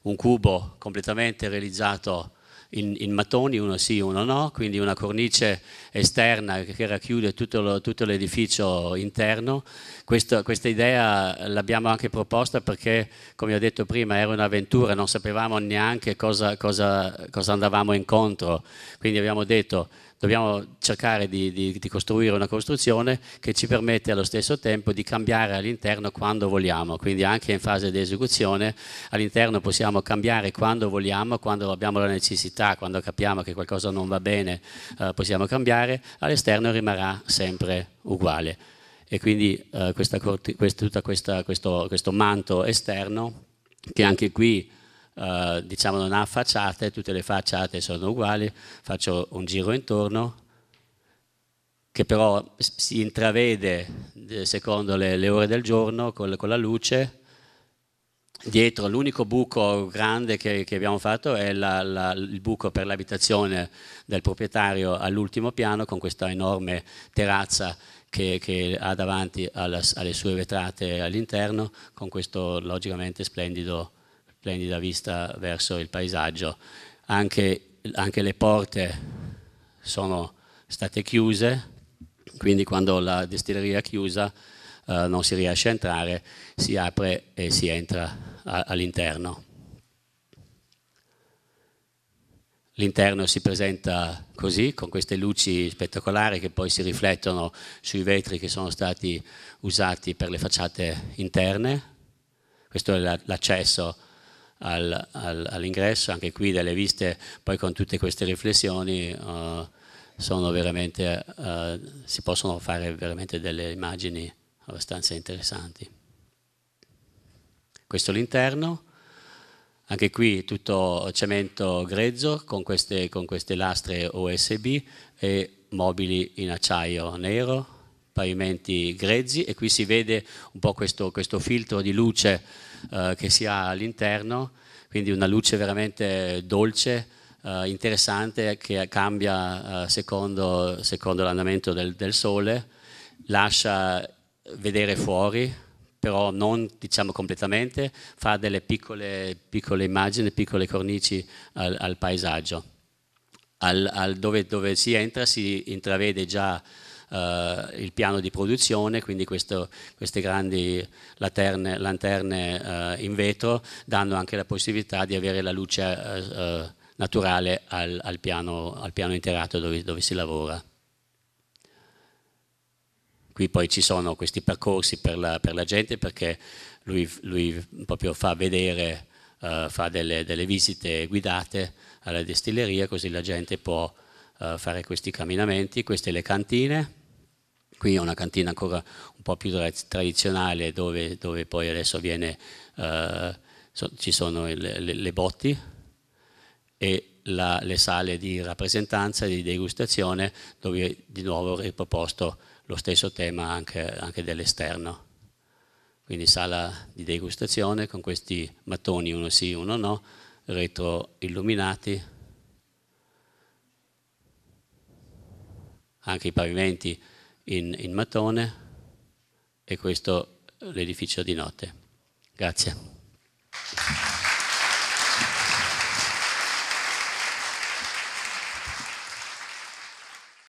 un cubo completamente realizzato in, in, mattoni, uno sì, uno no, quindi una cornice esterna che racchiude tutto, l'edificio interno. Questo, questa idea l'abbiamo anche proposta perché, come ho detto prima, era un'avventura, non sapevamo neanche cosa, cosa, cosa andavamo incontro, quindi abbiamo detto dobbiamo cercare di, di, di, costruire una costruzione che ci permette allo stesso tempo di cambiare all'interno quando vogliamo, quindi anche in fase di esecuzione all'interno possiamo cambiare quando vogliamo, quando abbiamo la necessità, quando capiamo che qualcosa non va bene eh, possiamo cambiare, all'esterno rimarrà sempre uguale. E quindi eh, questa, questa, tutto questo, questo manto esterno che anche qui eh, diciamo non ha facciate, tutte le facciate sono uguali, faccio un giro intorno che però si intravede eh, secondo le, le ore del giorno con, con la luce. Dietro l'unico buco grande che, che, abbiamo fatto è la, la, il buco per l'abitazione del proprietario all'ultimo piano con questa enorme terrazza che, che ha davanti alla, alle sue vetrate all'interno con questo logicamente splendido splendida vista verso il paesaggio. Anche, anche le porte sono state chiuse, quindi quando la distilleria è chiusa eh, non si riesce a entrare, si apre e si entra all'interno. L'interno si presenta così, con queste luci spettacolari che poi si riflettono sui vetri che sono stati usati per le facciate interne. Questo è l'accesso al, al, all'ingresso, anche qui delle viste poi con tutte queste riflessioni uh, sono veramente, uh, si possono fare veramente delle immagini abbastanza interessanti. Questo è l'interno, anche qui tutto cemento grezzo con queste, con queste lastre OSB e mobili in acciaio nero, pavimenti grezzi e qui si vede un po' questo, questo filtro di luce eh, che si ha all'interno, quindi una luce veramente dolce, eh, interessante, che cambia eh, secondo, secondo l'andamento del, del sole, lascia vedere fuori, però non diciamo completamente, fa delle piccole, piccole immagini, piccole cornici al, al paesaggio. Al, al dove, dove, si entra si intravede già eh, il piano di produzione, quindi questo, queste grandi laterne, lanterne eh, in vetro danno anche la possibilità di avere la luce eh, eh, naturale al, al, piano, al, piano, interato dove, dove si lavora. Qui poi ci sono questi percorsi per la, per la gente perché lui, lui, proprio fa vedere, uh, fa delle, delle, visite guidate alla distilleria così la gente può uh, fare questi camminamenti, queste le cantine, qui è una cantina ancora un po' più tra tradizionale dove, dove, poi adesso viene, eh, so, ci sono le, le, le botti e la, le sale di rappresentanza di degustazione dove di nuovo ho riproposto lo stesso tema anche, anche dell'esterno. Quindi sala di degustazione con questi mattoni, uno sì, uno no, retroilluminati, anche i pavimenti in, in mattone e questo l'edificio di notte. Grazie.